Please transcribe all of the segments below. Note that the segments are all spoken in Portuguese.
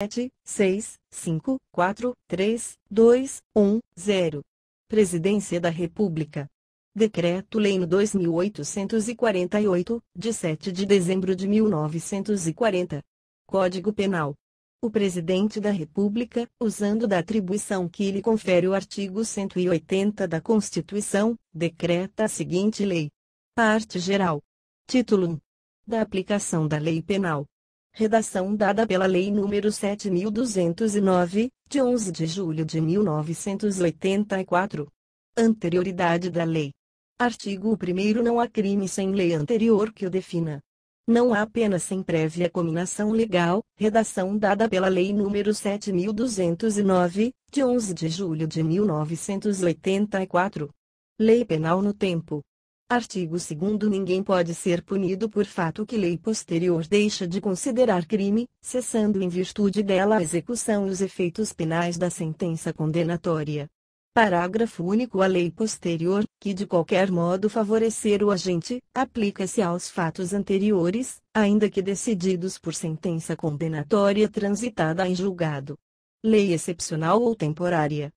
sete, seis, cinco, quatro, três, dois, um, zero. Presidência da República. Decreto-Lei no 2848, de 7 de dezembro de 1940. Código Penal. O Presidente da República, usando da atribuição que lhe confere o artigo 180 da Constituição, decreta a seguinte lei. Parte Geral. Título 1. Da aplicação da lei penal redação dada pela Lei nº 7.209, de 11 de julho de 1984. Anterioridade da lei. Artigo 1 Não há crime sem lei anterior que o defina. Não há pena sem prévia cominação legal, redação dada pela Lei nº 7.209, de 11 de julho de 1984. Lei Penal no Tempo. Artigo 2 Ninguém pode ser punido por fato que lei posterior deixa de considerar crime, cessando em virtude dela a execução e os efeitos penais da sentença condenatória. Parágrafo único A lei posterior, que de qualquer modo favorecer o agente, aplica-se aos fatos anteriores, ainda que decididos por sentença condenatória transitada em julgado. Lei excepcional ou temporária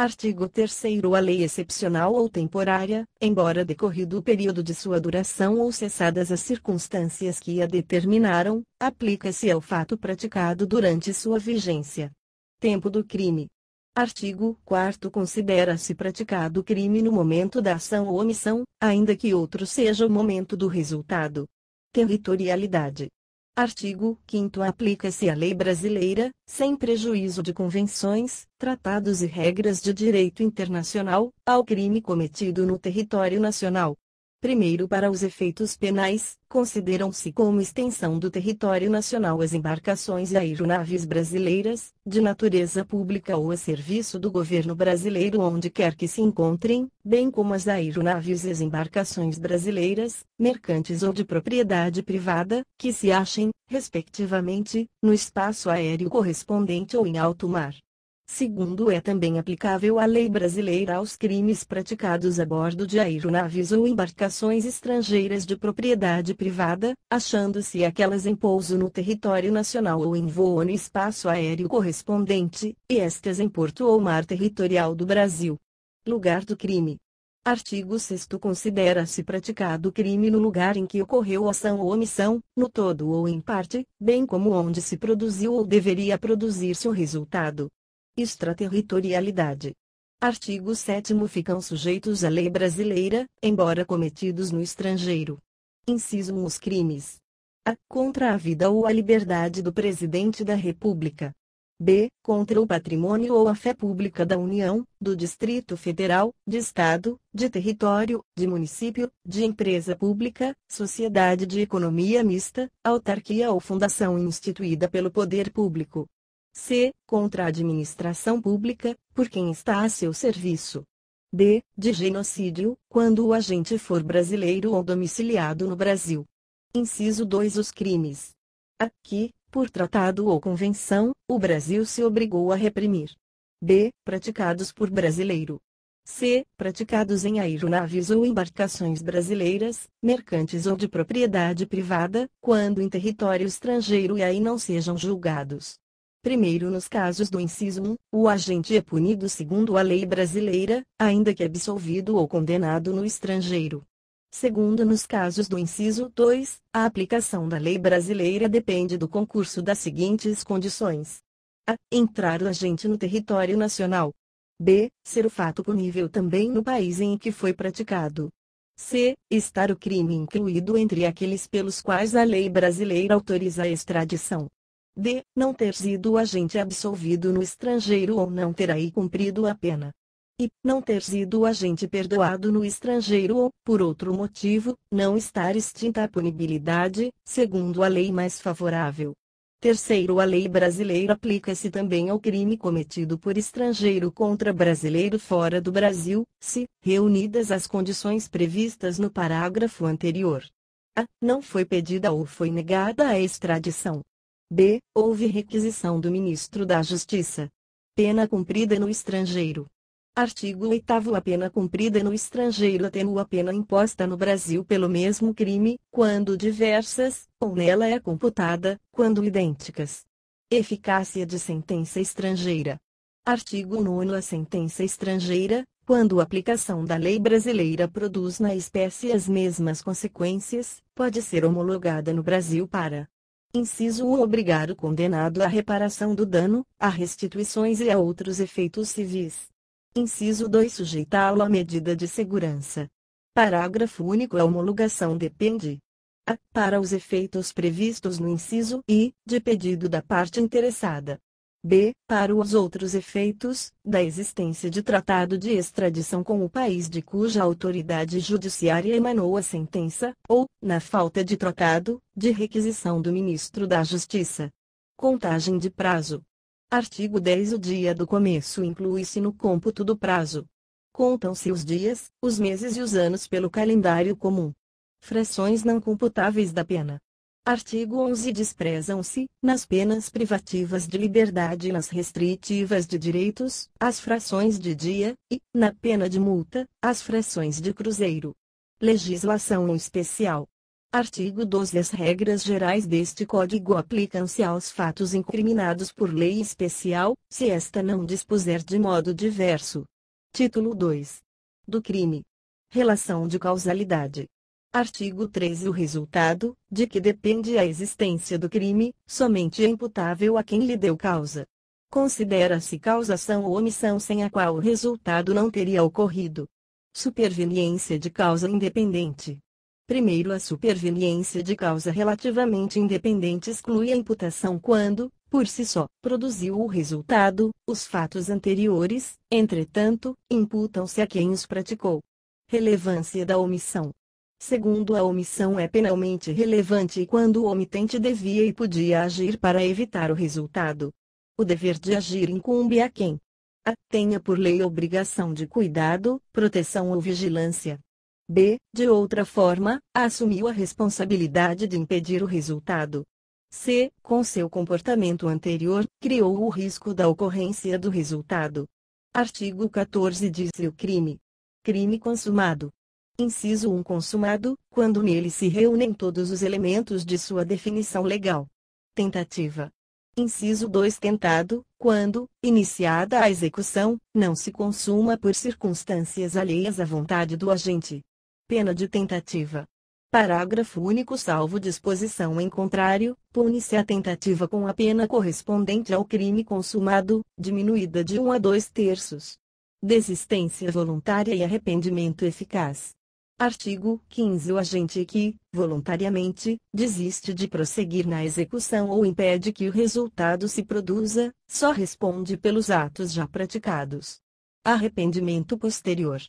Artigo 3 A lei excepcional ou temporária, embora decorrido o período de sua duração ou cessadas as circunstâncias que a determinaram, aplica-se ao fato praticado durante sua vigência. Tempo do crime. Artigo 4 Considera-se praticado o crime no momento da ação ou omissão, ainda que outro seja o momento do resultado. Territorialidade. Artigo 5 Aplica-se a lei brasileira, sem prejuízo de convenções, tratados e regras de direito internacional, ao crime cometido no território nacional. Primeiro, para os efeitos penais, consideram-se como extensão do território nacional as embarcações e aeronaves brasileiras, de natureza pública ou a serviço do governo brasileiro onde quer que se encontrem, bem como as aeronaves e as embarcações brasileiras, mercantes ou de propriedade privada, que se achem, respectivamente, no espaço aéreo correspondente ou em alto mar segundo é também aplicável a lei brasileira aos crimes praticados a bordo de aeronaves ou embarcações estrangeiras de propriedade privada, achando-se aquelas em pouso no território nacional ou em voo no espaço aéreo correspondente, e estas em porto ou mar territorial do Brasil. Lugar do crime. Artigo 6 Considera-se praticado crime no lugar em que ocorreu ação ou omissão, no todo ou em parte, bem como onde se produziu ou deveria produzir-se o resultado, Extraterritorialidade. Artigo 7 Ficam sujeitos à lei brasileira, embora cometidos no estrangeiro. Inciso 1 Os crimes. A. Contra a vida ou a liberdade do Presidente da República. B. Contra o patrimônio ou a fé pública da União, do Distrito Federal, de Estado, de território, de município, de empresa pública, sociedade de economia mista, autarquia ou fundação instituída pelo poder público. C. Contra a administração pública, por quem está a seu serviço. D. De genocídio, quando o agente for brasileiro ou domiciliado no Brasil. Inciso 2. Os crimes. Aqui, por tratado ou convenção, o Brasil se obrigou a reprimir. B. Praticados por brasileiro. C. Praticados em aeronaves ou embarcações brasileiras, mercantes ou de propriedade privada, quando em território estrangeiro e aí não sejam julgados. Primeiro nos casos do inciso 1, o agente é punido segundo a lei brasileira, ainda que absolvido ou condenado no estrangeiro. Segundo nos casos do inciso 2, a aplicação da lei brasileira depende do concurso das seguintes condições. A. Entrar o agente no território nacional. B. Ser o fato punível também no país em que foi praticado. C. Estar o crime incluído entre aqueles pelos quais a lei brasileira autoriza a extradição. D. Não ter sido agente absolvido no estrangeiro ou não ter aí cumprido a pena. E. Não ter sido agente perdoado no estrangeiro ou, por outro motivo, não estar extinta a punibilidade, segundo a lei mais favorável. Terceiro, a lei brasileira aplica-se também ao crime cometido por estrangeiro contra brasileiro fora do Brasil, se reunidas as condições previstas no parágrafo anterior. A. Não foi pedida ou foi negada a extradição. B. Houve requisição do Ministro da Justiça. Pena cumprida no estrangeiro. Artigo 8 A pena cumprida no estrangeiro atenua a pena imposta no Brasil pelo mesmo crime, quando diversas, ou nela é computada, quando idênticas. Eficácia de sentença estrangeira. Artigo 9 A sentença estrangeira, quando a aplicação da lei brasileira produz na espécie as mesmas consequências, pode ser homologada no Brasil para Inciso 1 Obrigar o condenado à reparação do dano, a restituições e a outros efeitos civis. Inciso 2 Sujeitá-lo à medida de segurança. Parágrafo único A homologação depende a, para os efeitos previstos no inciso I, de pedido da parte interessada b. para os outros efeitos, da existência de tratado de extradição com o país de cuja autoridade judiciária emanou a sentença, ou, na falta de tratado, de requisição do ministro da Justiça. Contagem de prazo. Artigo 10 O dia do começo inclui-se no cômputo do prazo. Contam-se os dias, os meses e os anos pelo calendário comum. Frações não computáveis da pena. Artigo 11 Desprezam-se, nas penas privativas de liberdade e nas restritivas de direitos, as frações de dia, e, na pena de multa, as frações de cruzeiro. Legislação especial. Artigo 12 As regras gerais deste Código aplicam-se aos fatos incriminados por lei especial, se esta não dispuser de modo diverso. Título 2. Do crime. Relação de causalidade. Artigo 13 O resultado, de que depende a existência do crime, somente é imputável a quem lhe deu causa. Considera-se causação ou omissão sem a qual o resultado não teria ocorrido. Superveniência de causa independente. Primeiro, a superveniência de causa relativamente independente exclui a imputação quando, por si só, produziu o resultado, os fatos anteriores, entretanto, imputam-se a quem os praticou. Relevância da omissão. Segundo a omissão é penalmente relevante quando o omitente devia e podia agir para evitar o resultado. O dever de agir incumbe a quem a. tenha por lei obrigação de cuidado, proteção ou vigilância. b. de outra forma, assumiu a responsabilidade de impedir o resultado. c. com seu comportamento anterior, criou o risco da ocorrência do resultado. Artigo 14 diz o crime. Crime consumado Inciso 1 consumado, quando nele se reúnem todos os elementos de sua definição legal. Tentativa. Inciso 2 Tentado, quando, iniciada a execução, não se consuma por circunstâncias alheias à vontade do agente. Pena de tentativa. Parágrafo único Salvo disposição em contrário, pune-se a tentativa com a pena correspondente ao crime consumado, diminuída de 1 a 2 terços. Desistência voluntária e arrependimento eficaz. Artigo 15 O agente que, voluntariamente, desiste de prosseguir na execução ou impede que o resultado se produza, só responde pelos atos já praticados. Arrependimento posterior.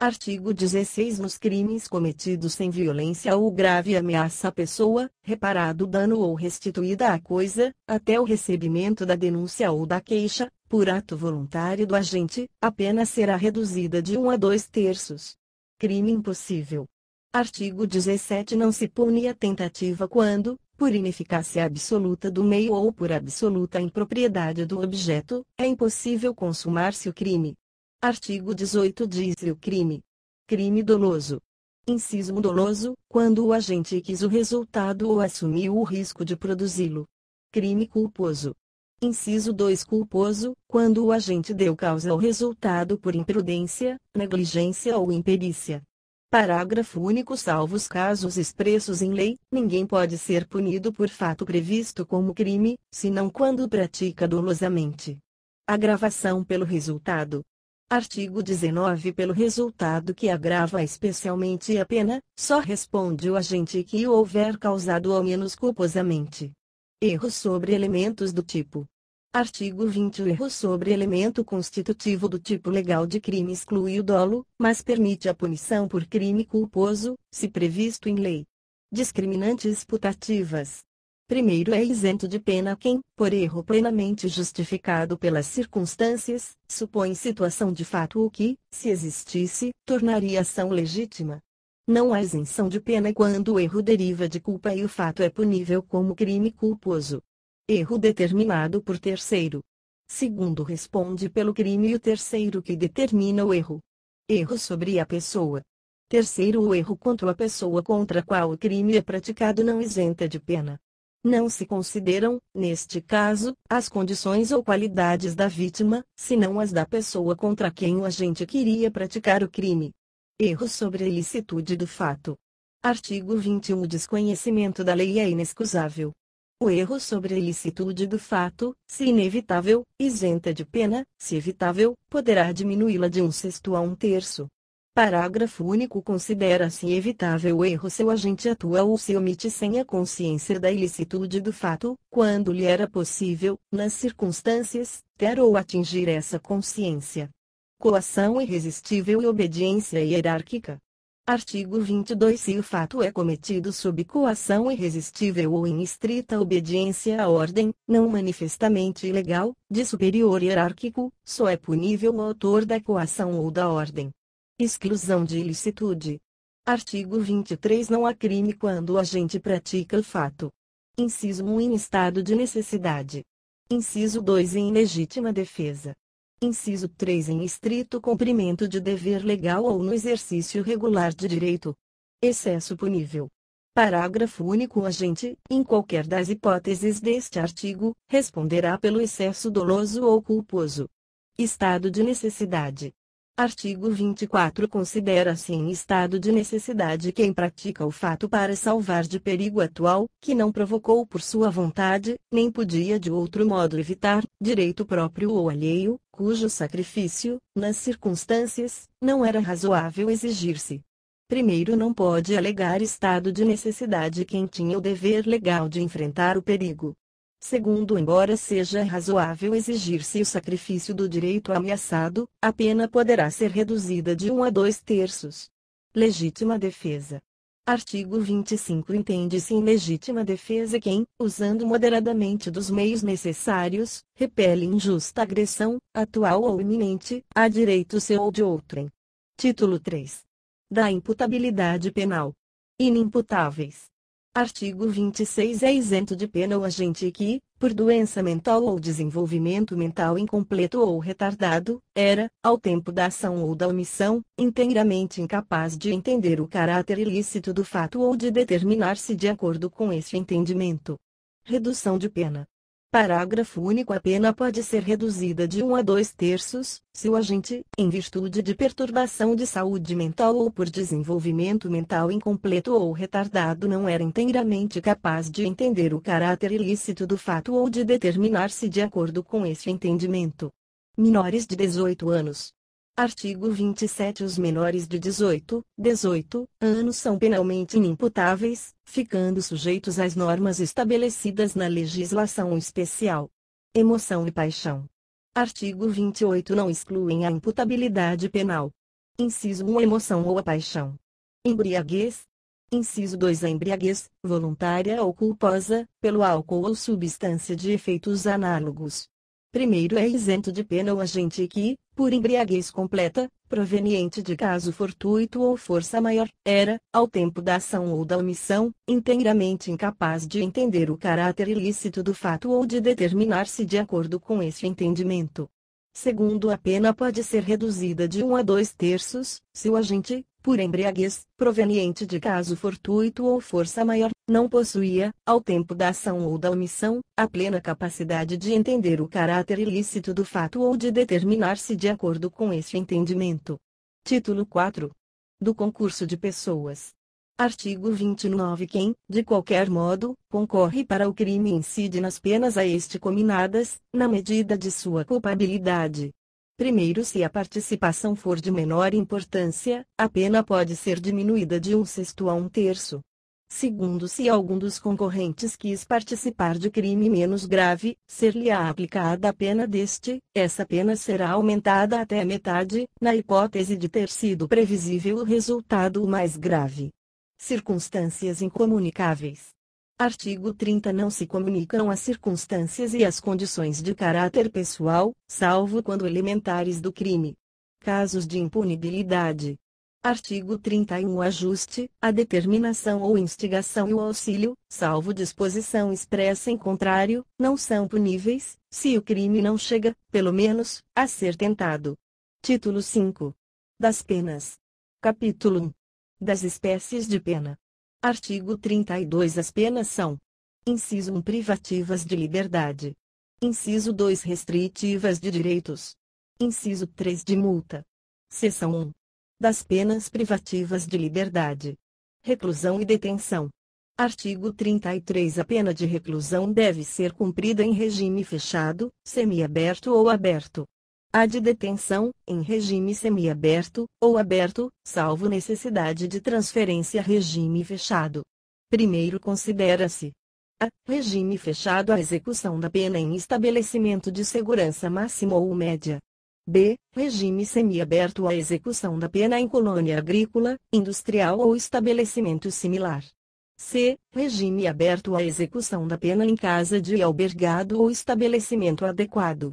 Artigo 16 Nos crimes cometidos sem violência ou grave ameaça à pessoa, reparado o dano ou restituída a coisa, até o recebimento da denúncia ou da queixa, por ato voluntário do agente, a pena será reduzida de 1 a 2 terços crime impossível. Artigo 17 Não se pune a tentativa quando, por ineficácia absoluta do meio ou por absoluta impropriedade do objeto, é impossível consumar-se o crime. Artigo 18 Diz-se o crime. Crime doloso. Inciso doloso, quando o agente quis o resultado ou assumiu o risco de produzi-lo. Crime culposo. Inciso 2 Culposo, quando o agente deu causa ao resultado por imprudência, negligência ou imperícia. Parágrafo único salvo os casos expressos em lei, ninguém pode ser punido por fato previsto como crime, senão quando pratica dolosamente. Agravação pelo resultado. Artigo 19 Pelo resultado que agrava especialmente a pena, só responde o agente que o houver causado ao menos culposamente. Erros sobre elementos do tipo Artigo 20 O erro sobre elemento constitutivo do tipo legal de crime exclui o dolo, mas permite a punição por crime culposo, se previsto em lei. Discriminantes putativas. Primeiro é isento de pena quem, por erro plenamente justificado pelas circunstâncias, supõe situação de fato o que, se existisse, tornaria ação legítima. Não há isenção de pena quando o erro deriva de culpa e o fato é punível como crime culposo erro determinado por terceiro. Segundo responde pelo crime e o terceiro que determina o erro. Erro sobre a pessoa. Terceiro, o erro contra a pessoa contra a qual o crime é praticado não isenta de pena. Não se consideram, neste caso, as condições ou qualidades da vítima, senão as da pessoa contra quem o agente queria praticar o crime. Erro sobre a ilicitude do fato. Artigo 21 O desconhecimento da lei é inexcusável. O erro sobre a ilicitude do fato, se inevitável, isenta de pena, se evitável, poderá diminuí-la de um sexto a um terço. Parágrafo único. Considera-se evitável o erro se o agente atua ou se omite sem a consciência da ilicitude do fato, quando lhe era possível, nas circunstâncias, ter ou atingir essa consciência. Coação irresistível e obediência hierárquica, Artigo 22 Se o fato é cometido sob coação irresistível ou em estrita obediência à ordem, não manifestamente ilegal, de superior hierárquico, só é punível o autor da coação ou da ordem. Exclusão de ilicitude. Artigo 23 Não há crime quando o agente pratica o fato. Inciso 1 Em estado de necessidade. Inciso 2 Em legítima defesa. Inciso 3 Em estrito cumprimento de dever legal ou no exercício regular de direito. Excesso punível. Parágrafo único o agente, em qualquer das hipóteses deste artigo, responderá pelo excesso doloso ou culposo. Estado de necessidade. Artigo 24 Considera-se em estado de necessidade quem pratica o fato para salvar de perigo atual, que não provocou por sua vontade, nem podia de outro modo evitar, direito próprio ou alheio, cujo sacrifício, nas circunstâncias, não era razoável exigir-se. Primeiro não pode alegar estado de necessidade quem tinha o dever legal de enfrentar o perigo, Segundo, embora seja razoável exigir-se o sacrifício do direito ameaçado, a pena poderá ser reduzida de um a dois terços. Legítima defesa. Artigo 25 Entende-se em legítima defesa quem, usando moderadamente dos meios necessários, repele injusta agressão, atual ou iminente, a direito seu ou de outrem. Título 3. Da imputabilidade penal. Inimputáveis. Artigo 26 é isento de pena o agente que, por doença mental ou desenvolvimento mental incompleto ou retardado, era, ao tempo da ação ou da omissão, inteiramente incapaz de entender o caráter ilícito do fato ou de determinar-se de acordo com esse entendimento. Redução de pena. Parágrafo único. A pena pode ser reduzida de 1 um a 2 terços, se o agente, em virtude de perturbação de saúde mental ou por desenvolvimento mental incompleto ou retardado, não era inteiramente capaz de entender o caráter ilícito do fato ou de determinar-se de acordo com esse entendimento. Menores de 18 anos, Artigo 27 Os menores de 18, 18 anos são penalmente inimputáveis, ficando sujeitos às normas estabelecidas na legislação especial. Emoção e paixão. Artigo 28 Não excluem a imputabilidade penal. Inciso 1 Emoção ou a paixão. Embriaguez. Inciso 2 A embriaguez, voluntária ou culposa, pelo álcool ou substância de efeitos análogos Primeiro é isento de pena o agente que, por embriaguez completa, proveniente de caso fortuito ou força maior, era, ao tempo da ação ou da omissão, inteiramente incapaz de entender o caráter ilícito do fato ou de determinar-se de acordo com esse entendimento. Segundo, a pena pode ser reduzida de um a dois terços, se o agente, por embriaguez, proveniente de caso fortuito ou força maior, não possuía, ao tempo da ação ou da omissão, a plena capacidade de entender o caráter ilícito do fato ou de determinar-se de acordo com este entendimento. Título 4. Do concurso de pessoas. Artigo 29 Quem, de qualquer modo, concorre para o crime incide nas penas a este cominadas, na medida de sua culpabilidade, Primeiro, se a participação for de menor importância, a pena pode ser diminuída de um sexto a um terço. Segundo, se algum dos concorrentes quis participar de crime menos grave, ser-lhe-á aplicada a pena deste, essa pena será aumentada até metade, na hipótese de ter sido previsível o resultado mais grave. Circunstâncias incomunicáveis. Artigo 30 Não se comunicam as circunstâncias e as condições de caráter pessoal, salvo quando elementares do crime. Casos de impunibilidade. Artigo 31 Ajuste, a determinação ou instigação e o auxílio, salvo disposição expressa em contrário, não são puníveis, se o crime não chega, pelo menos, a ser tentado. Título 5. Das penas. Capítulo 1. Das espécies de pena. Artigo 32 As penas são: Inciso 1 privativas de liberdade. Inciso 2 restritivas de direitos. Inciso 3 de multa. Seção 1. Das penas privativas de liberdade. Reclusão e detenção. Artigo 33 A pena de reclusão deve ser cumprida em regime fechado, semiaberto ou aberto a de detenção, em regime semiaberto, ou aberto, salvo necessidade de transferência a regime fechado. Primeiro considera-se a. Regime fechado a execução da pena em estabelecimento de segurança máxima ou média. B. Regime semiaberto a execução da pena em colônia agrícola, industrial ou estabelecimento similar. C. Regime aberto a execução da pena em casa de albergado ou estabelecimento adequado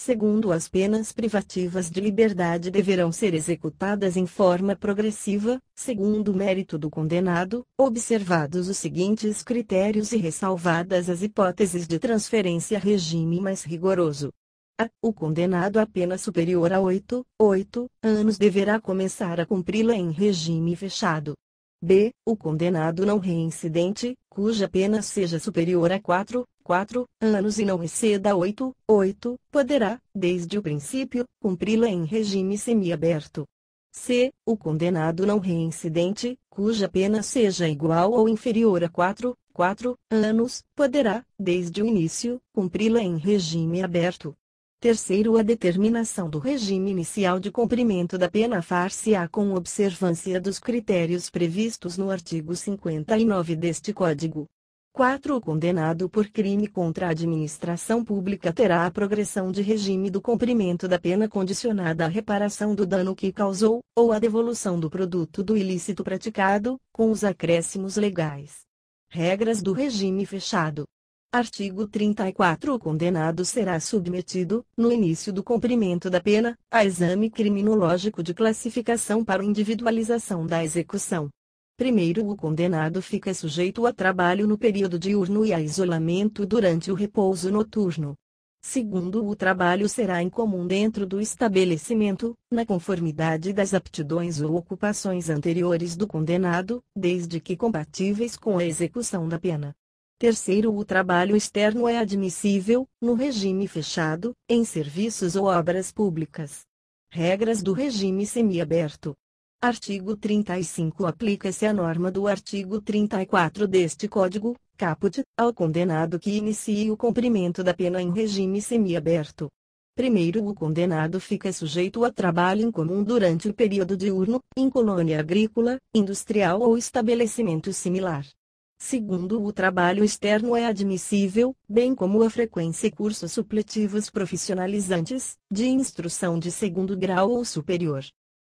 segundo as penas privativas de liberdade deverão ser executadas em forma progressiva, segundo o mérito do condenado, observados os seguintes critérios e ressalvadas as hipóteses de transferência a regime mais rigoroso. A. O condenado à pena superior a 8, 8 anos deverá começar a cumpri-la em regime fechado. B. O condenado não reincidente, cuja pena seja superior a 4, 4 anos e não exceda 8, 8, poderá, desde o princípio, cumpri-la em regime semiaberto. C. O condenado não reincidente, cuja pena seja igual ou inferior a 4, 4 anos, poderá, desde o início, cumpri-la em regime aberto. Terceiro, a determinação do regime inicial de cumprimento da pena far-se-á com observância dos critérios previstos no artigo 59 deste Código. 4. O condenado por crime contra a administração pública terá a progressão de regime do cumprimento da pena condicionada à reparação do dano que causou, ou à devolução do produto do ilícito praticado, com os acréscimos legais. Regras do regime fechado. Artigo 34 O condenado será submetido, no início do cumprimento da pena, a exame criminológico de classificação para individualização da execução. Primeiro, o condenado fica sujeito a trabalho no período diurno e a isolamento durante o repouso noturno. Segundo, o trabalho será em comum dentro do estabelecimento, na conformidade das aptidões ou ocupações anteriores do condenado, desde que compatíveis com a execução da pena. Terceiro, o trabalho externo é admissível, no regime fechado, em serviços ou obras públicas. Regras do regime semiaberto. Artigo 35 Aplica-se a norma do artigo 34 deste Código, caput, ao condenado que inicie o cumprimento da pena em regime semiaberto. Primeiro, o condenado fica sujeito a trabalho em comum durante o período diurno, em colônia agrícola, industrial ou estabelecimento similar. Segundo, o trabalho externo é admissível, bem como a frequência e cursos supletivos profissionalizantes, de instrução de segundo grau ou superior.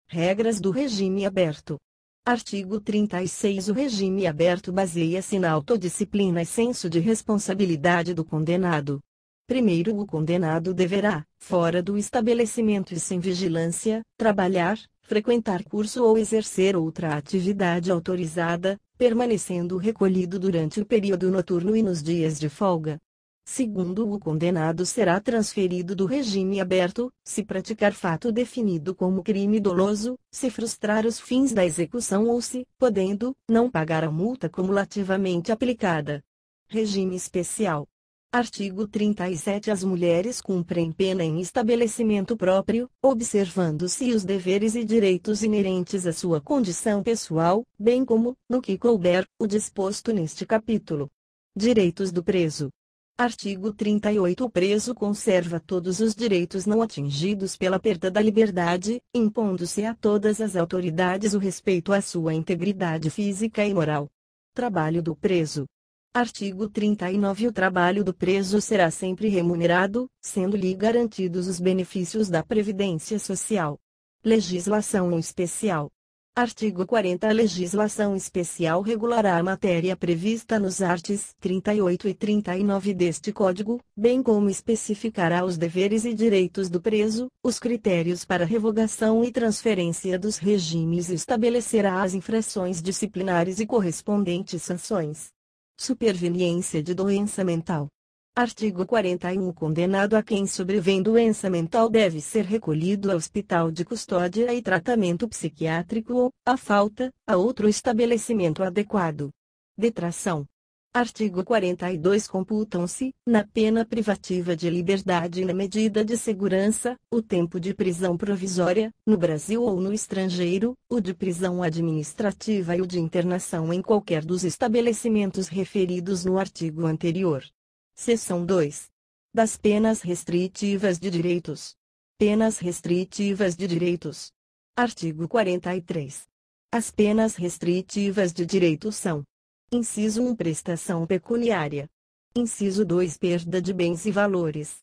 Regras do regime aberto. Artigo 36 O regime aberto baseia-se na autodisciplina e senso de responsabilidade do condenado. Primeiro, o condenado deverá, fora do estabelecimento e sem vigilância, trabalhar, frequentar curso ou exercer outra atividade autorizada, permanecendo recolhido durante o período noturno e nos dias de folga. Segundo o condenado será transferido do regime aberto, se praticar fato definido como crime doloso, se frustrar os fins da execução ou se, podendo, não pagar a multa cumulativamente aplicada. Regime especial. Artigo 37 As mulheres cumprem pena em estabelecimento próprio, observando-se os deveres e direitos inerentes à sua condição pessoal, bem como, no que couber, o disposto neste capítulo. Direitos do preso. Artigo 38 O preso conserva todos os direitos não atingidos pela perda da liberdade, impondo-se a todas as autoridades o respeito à sua integridade física e moral. Trabalho do preso. Artigo 39 O trabalho do preso será sempre remunerado, sendo-lhe garantidos os benefícios da Previdência Social. Legislação especial. Artigo 40 A legislação especial regulará a matéria prevista nos artes 38 e 39 deste Código, bem como especificará os deveres e direitos do preso, os critérios para revogação e transferência dos regimes e estabelecerá as infrações disciplinares e correspondentes sanções. Superveniência de doença mental. Artigo 41 O condenado a quem sobrevém doença mental deve ser recolhido ao hospital de custódia e tratamento psiquiátrico ou, a falta, a outro estabelecimento adequado. Detração Artigo 42 Computam-se, na pena privativa de liberdade e na medida de segurança, o tempo de prisão provisória, no Brasil ou no estrangeiro, o de prisão administrativa e o de internação em qualquer dos estabelecimentos referidos no artigo anterior. Seção 2. Das penas restritivas de direitos. Penas restritivas de direitos. Artigo 43. As penas restritivas de direitos são Inciso 1 Prestação pecuniária. Inciso 2 Perda de bens e valores.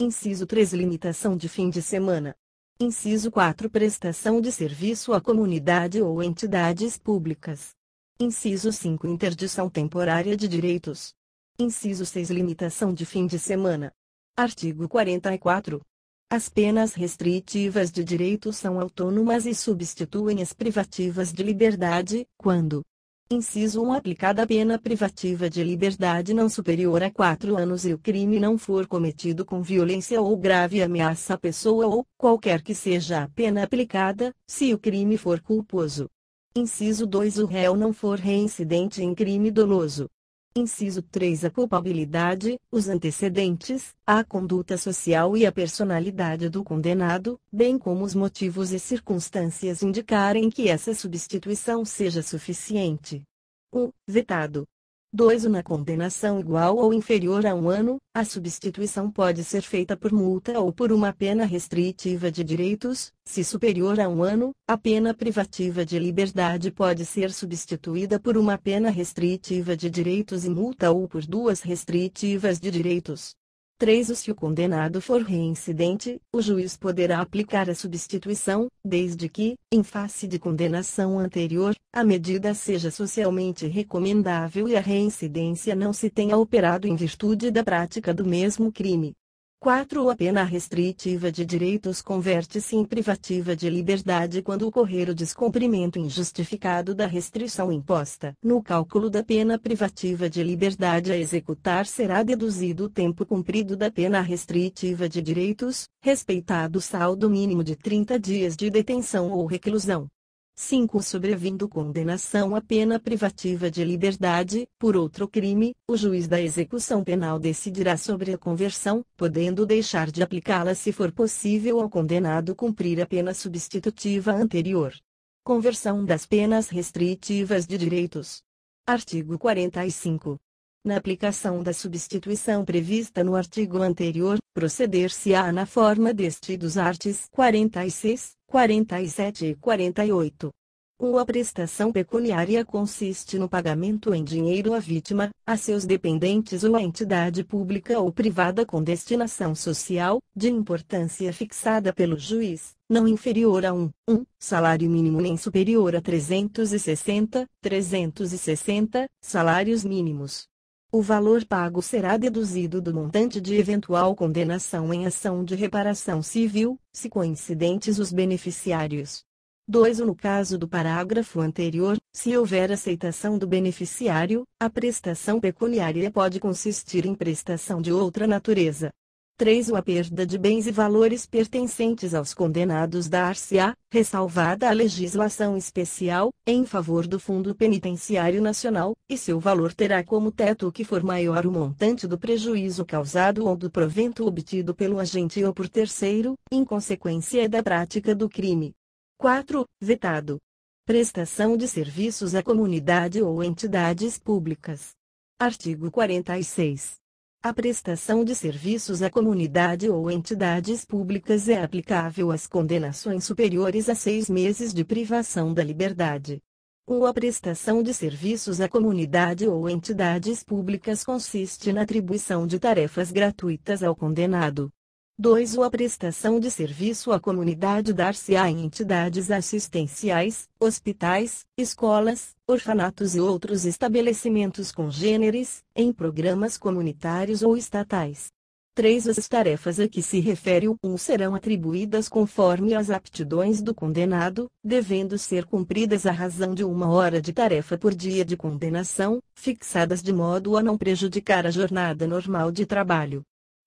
Inciso 3 Limitação de fim de semana. Inciso 4 Prestação de serviço à comunidade ou entidades públicas. Inciso 5 Interdição temporária de direitos. Inciso 6 Limitação de fim de semana. Artigo 44. As penas restritivas de direitos são autônomas e substituem as privativas de liberdade, quando, Inciso 1. Aplicada a pena privativa de liberdade não superior a quatro anos e o crime não for cometido com violência ou grave ameaça à pessoa ou, qualquer que seja a pena aplicada, se o crime for culposo. Inciso 2. O réu não for reincidente em crime doloso. Inciso 3 A culpabilidade, os antecedentes, a conduta social e a personalidade do condenado, bem como os motivos e circunstâncias indicarem que essa substituição seja suficiente. 1. Vetado. 2. Uma condenação igual ou inferior a um ano, a substituição pode ser feita por multa ou por uma pena restritiva de direitos, se superior a um ano, a pena privativa de liberdade pode ser substituída por uma pena restritiva de direitos e multa ou por duas restritivas de direitos. 3. Se o condenado for reincidente, o juiz poderá aplicar a substituição, desde que, em face de condenação anterior, a medida seja socialmente recomendável e a reincidência não se tenha operado em virtude da prática do mesmo crime. 4. A pena restritiva de direitos converte-se em privativa de liberdade quando ocorrer o descumprimento injustificado da restrição imposta. No cálculo da pena privativa de liberdade a executar será deduzido o tempo cumprido da pena restritiva de direitos, respeitado o saldo mínimo de 30 dias de detenção ou reclusão. 5. Sobrevindo condenação à pena privativa de liberdade, por outro crime, o juiz da execução penal decidirá sobre a conversão, podendo deixar de aplicá-la se for possível ao condenado cumprir a pena substitutiva anterior. Conversão das penas restritivas de direitos. Artigo 45. Na aplicação da substituição prevista no artigo anterior, proceder-se-á na forma deste dos artes 46, 47 e 48. 1. A prestação pecuniária consiste no pagamento em dinheiro à vítima, a seus dependentes ou à entidade pública ou privada com destinação social, de importância fixada pelo juiz, não inferior a um um salário mínimo nem superior a 360, 360 salários mínimos o valor pago será deduzido do montante de eventual condenação em ação de reparação civil, se coincidentes os beneficiários. 2. No caso do parágrafo anterior, se houver aceitação do beneficiário, a prestação pecuniária pode consistir em prestação de outra natureza. 3. o a perda de bens e valores pertencentes aos condenados dar-se-á, ressalvada a legislação especial, em favor do Fundo Penitenciário Nacional, e seu valor terá como teto o que for maior o montante do prejuízo causado ou do provento obtido pelo agente ou por terceiro, em consequência da prática do crime. 4. Vetado. Prestação de serviços à comunidade ou entidades públicas. Artigo 46. A prestação de serviços à comunidade ou entidades públicas é aplicável às condenações superiores a seis meses de privação da liberdade. Ou a prestação de serviços à comunidade ou entidades públicas consiste na atribuição de tarefas gratuitas ao condenado, 2. A prestação de serviço à comunidade dar-se-á em entidades assistenciais, hospitais, escolas, orfanatos e outros estabelecimentos congêneres, em programas comunitários ou estatais. 3. As tarefas a que se refere o 1 serão atribuídas conforme as aptidões do condenado, devendo ser cumpridas a razão de uma hora de tarefa por dia de condenação, fixadas de modo a não prejudicar a jornada normal de trabalho.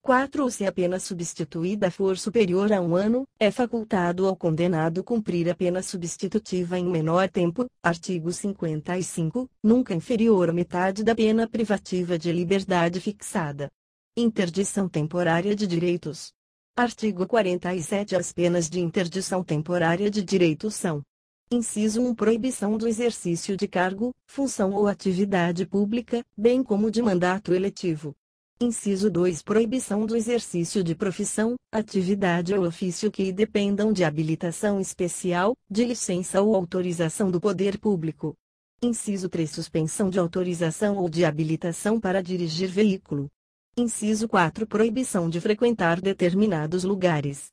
4 ou se a pena substituída for superior a um ano, é facultado ao condenado cumprir a pena substitutiva em menor tempo, artigo 55, nunca inferior à metade da pena privativa de liberdade fixada. Interdição temporária de direitos. Artigo 47 As penas de interdição temporária de direitos são Inciso 1 Proibição do exercício de cargo, função ou atividade pública, bem como de mandato eletivo. Inciso 2 Proibição do exercício de profissão, atividade ou ofício que dependam de habilitação especial, de licença ou autorização do poder público. Inciso 3 Suspensão de autorização ou de habilitação para dirigir veículo. Inciso 4 Proibição de frequentar determinados lugares.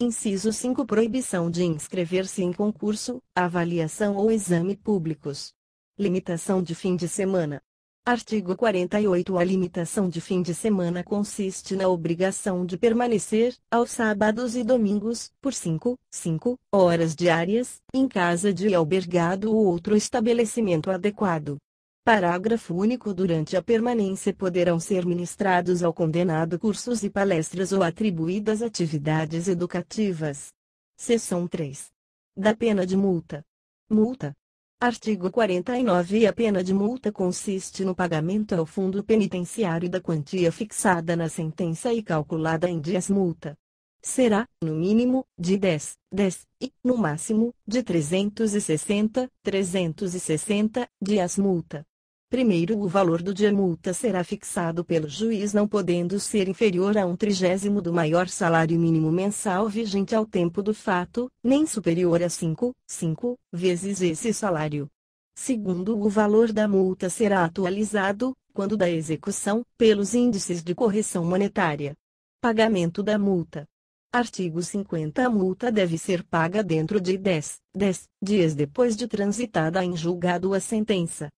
Inciso 5 Proibição de inscrever-se em concurso, avaliação ou exame públicos. Limitação de fim de semana. Artigo 48 A limitação de fim de semana consiste na obrigação de permanecer, aos sábados e domingos, por 5, 5 horas diárias, em casa de albergado ou outro estabelecimento adequado. Parágrafo único Durante a permanência poderão ser ministrados ao condenado cursos e palestras ou atribuídas atividades educativas. Seção 3. Da pena de multa. Multa Artigo 49 A pena de multa consiste no pagamento ao fundo penitenciário da quantia fixada na sentença e calculada em dias multa. Será, no mínimo, de 10, 10, e, no máximo, de 360, 360, dias multa. Primeiro o valor do dia multa será fixado pelo juiz não podendo ser inferior a um trigésimo do maior salário mínimo mensal vigente ao tempo do fato, nem superior a 5, 5, vezes esse salário. Segundo o valor da multa será atualizado, quando da execução, pelos índices de correção monetária. Pagamento da multa. Artigo 50 A multa deve ser paga dentro de 10, 10 dias depois de transitada em julgado a sentença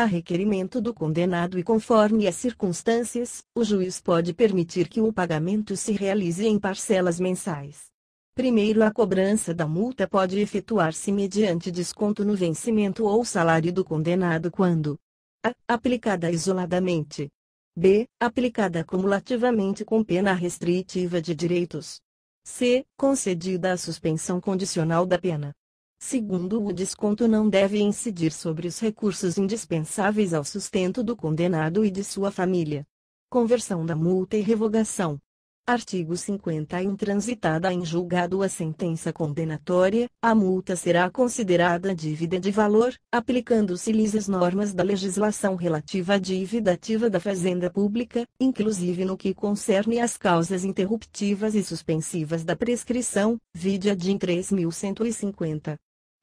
a requerimento do condenado e conforme as circunstâncias, o juiz pode permitir que o pagamento se realize em parcelas mensais. Primeiro, a cobrança da multa pode efetuar-se mediante desconto no vencimento ou salário do condenado quando a. aplicada isoladamente. b. aplicada cumulativamente com pena restritiva de direitos. c. concedida a suspensão condicional da pena. Segundo, o desconto não deve incidir sobre os recursos indispensáveis ao sustento do condenado e de sua família. Conversão da multa e revogação. Artigo 50. Intransitada em julgado a sentença condenatória, a multa será considerada dívida de valor, aplicando-se-lhes as normas da legislação relativa à dívida ativa da fazenda pública, inclusive no que concerne às causas interruptivas e suspensivas da prescrição, vide a DIN 3150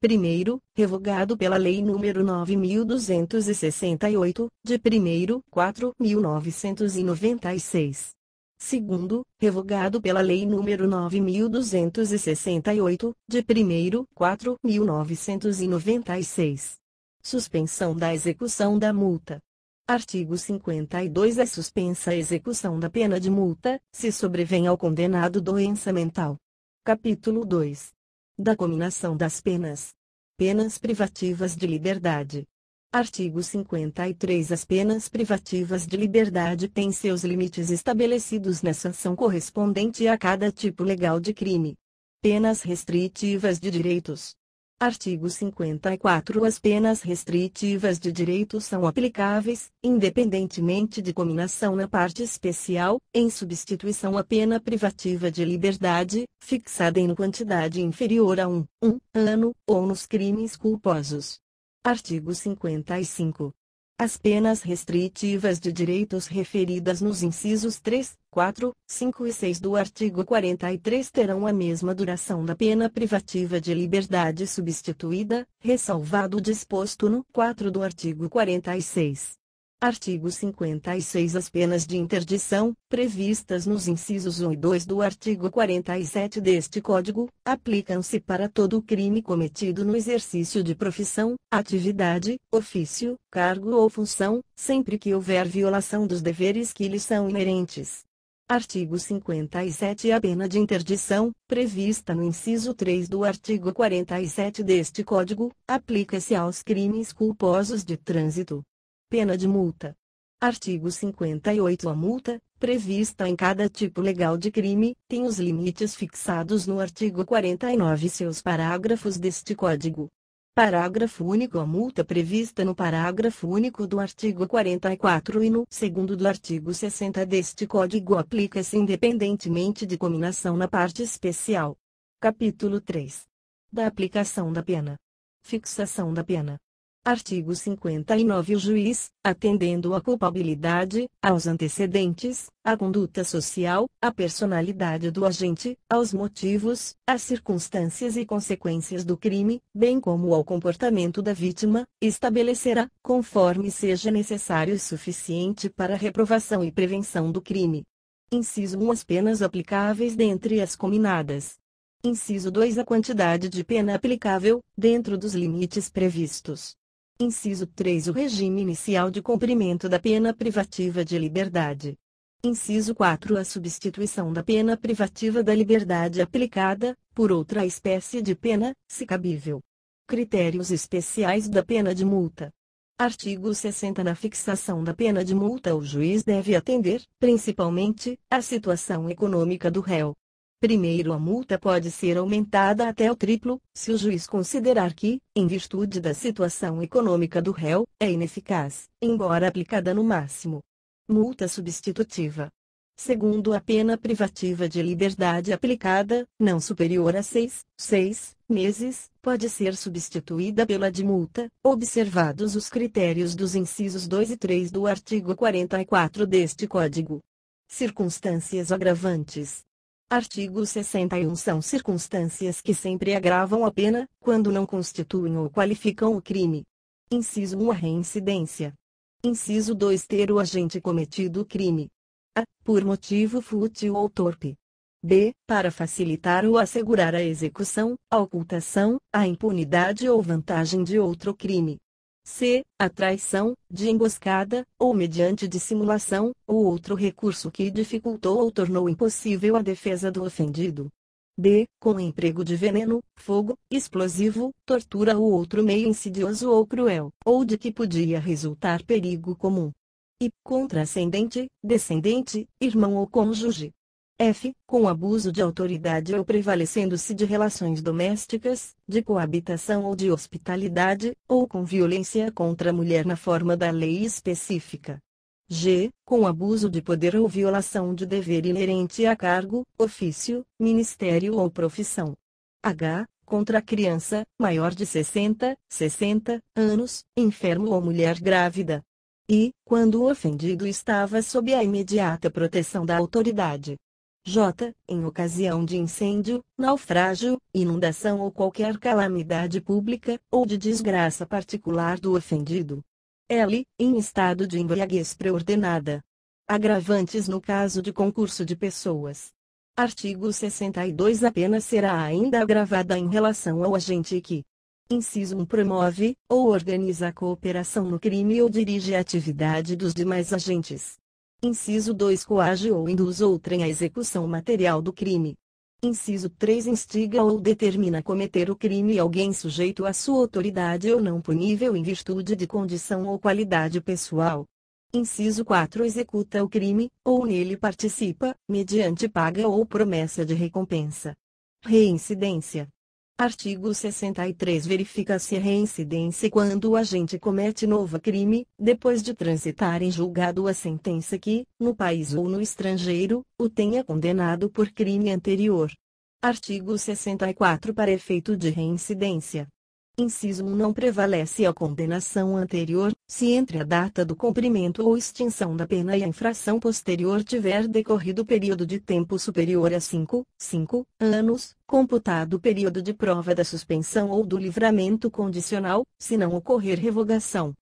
primeiro, revogado pela Lei nº 9.268, de 1º 4.996. Segundo, revogado pela Lei nº 9.268, de 1º 4.996. Suspensão da execução da multa. Artigo 52 É suspensa a execução da pena de multa, se sobrevém ao condenado doença mental. Capítulo 2 da cominação das penas. Penas privativas de liberdade. Artigo 53 As penas privativas de liberdade têm seus limites estabelecidos na sanção correspondente a cada tipo legal de crime. Penas restritivas de direitos. Artigo 54 As penas restritivas de direito são aplicáveis, independentemente de cominação na parte especial, em substituição à pena privativa de liberdade, fixada em quantidade inferior a um, um ano, ou nos crimes culposos. Artigo 55. As penas restritivas de direitos referidas nos incisos 3, 4, 5 e 6 do artigo 43 terão a mesma duração da pena privativa de liberdade substituída, ressalvado o disposto no 4 do artigo 46. Artigo 56 As penas de interdição, previstas nos incisos 1 e 2 do artigo 47 deste Código, aplicam-se para todo crime cometido no exercício de profissão, atividade, ofício, cargo ou função, sempre que houver violação dos deveres que lhe são inerentes. Artigo 57 A pena de interdição, prevista no inciso 3 do artigo 47 deste Código, aplica-se aos crimes culposos de trânsito, pena de multa. Artigo 58 A multa, prevista em cada tipo legal de crime, tem os limites fixados no artigo 49 e seus parágrafos deste Código. Parágrafo único A multa prevista no parágrafo único do artigo 44 e no segundo do artigo 60 deste Código aplica-se independentemente de cominação na parte especial. Capítulo 3. Da aplicação da pena. Fixação da pena. Artigo 59 O juiz, atendendo à culpabilidade, aos antecedentes, à conduta social, à personalidade do agente, aos motivos, às circunstâncias e consequências do crime, bem como ao comportamento da vítima, estabelecerá, conforme seja necessário e suficiente para a reprovação e prevenção do crime. Inciso 1 As penas aplicáveis dentre as cominadas. Inciso 2 A quantidade de pena aplicável, dentro dos limites previstos. Inciso 3 O regime inicial de cumprimento da pena privativa de liberdade. Inciso 4 A substituição da pena privativa da liberdade aplicada, por outra espécie de pena, se cabível. Critérios especiais da pena de multa. Artigo 60 Na fixação da pena de multa o juiz deve atender, principalmente, à situação econômica do réu. Primeiro, a multa pode ser aumentada até o triplo, se o juiz considerar que, em virtude da situação econômica do réu, é ineficaz, embora aplicada no máximo. Multa substitutiva. Segundo, a pena privativa de liberdade aplicada, não superior a seis, seis meses, pode ser substituída pela de multa, observados os critérios dos incisos 2 e 3 do artigo 44 deste Código. Circunstâncias agravantes. Artigo 61 São circunstâncias que sempre agravam a pena, quando não constituem ou qualificam o crime. Inciso 1 A reincidência. Inciso 2 Ter o agente cometido o crime. A. Por motivo fútil ou torpe. B. Para facilitar ou assegurar a execução, a ocultação, a impunidade ou vantagem de outro crime c. A traição, de emboscada, ou mediante dissimulação, ou outro recurso que dificultou ou tornou impossível a defesa do ofendido. D. Com emprego de veneno, fogo, explosivo, tortura ou outro meio insidioso ou cruel, ou de que podia resultar perigo comum. E, contra ascendente, descendente, irmão ou cônjuge, f. com abuso de autoridade ou prevalecendo-se de relações domésticas, de coabitação ou de hospitalidade, ou com violência contra a mulher na forma da lei específica. g. com abuso de poder ou violação de dever inerente a cargo, ofício, ministério ou profissão. h. contra a criança, maior de 60, 60 anos, enfermo ou mulher grávida. E, quando o ofendido estava sob a imediata proteção da autoridade. J. Em ocasião de incêndio, naufrágio, inundação ou qualquer calamidade pública, ou de desgraça particular do ofendido. L. Em estado de embriaguez preordenada. Agravantes no caso de concurso de pessoas. Artigo 62 A pena será ainda agravada em relação ao agente que. Inciso 1 promove, ou organiza a cooperação no crime ou dirige a atividade dos demais agentes. Inciso 2 coage ou induz outrem à execução material do crime. Inciso 3 instiga ou determina cometer o crime alguém sujeito à sua autoridade ou não punível em virtude de condição ou qualidade pessoal. Inciso 4 executa o crime, ou nele participa, mediante paga ou promessa de recompensa. Reincidência. Artigo 63 Verifica-se a reincidência quando o agente comete novo crime, depois de transitar em julgado a sentença que, no país ou no estrangeiro, o tenha condenado por crime anterior. Artigo 64 Para efeito de reincidência, Inciso 1 Não prevalece a condenação anterior, se entre a data do cumprimento ou extinção da pena e a infração posterior tiver decorrido período de tempo superior a 5, 5 anos, computado o período de prova da suspensão ou do livramento condicional, se não ocorrer revogação.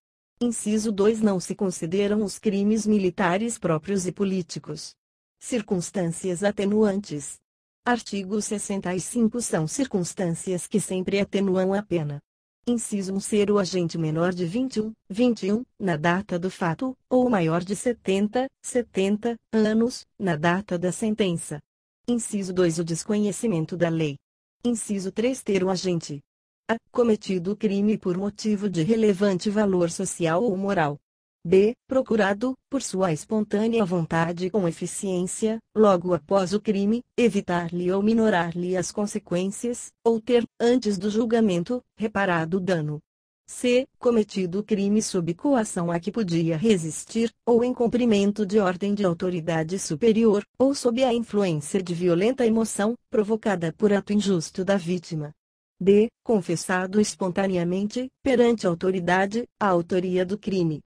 Inciso 2 Não se consideram os crimes militares próprios e políticos. Circunstâncias atenuantes. Artigo 65 são circunstâncias que sempre atenuam a pena. Inciso 1 ser o agente menor de 21, 21, na data do fato, ou maior de 70, 70, anos, na data da sentença. Inciso 2 o desconhecimento da lei. Inciso 3 ter o agente a. cometido o crime por motivo de relevante valor social ou moral. B. Procurado, por sua espontânea vontade com eficiência, logo após o crime, evitar-lhe ou minorar-lhe as consequências, ou ter, antes do julgamento, reparado o dano. C. Cometido o crime sob coação a que podia resistir, ou em cumprimento de ordem de autoridade superior, ou sob a influência de violenta emoção, provocada por ato injusto da vítima. D. Confessado espontaneamente, perante a autoridade, a autoria do crime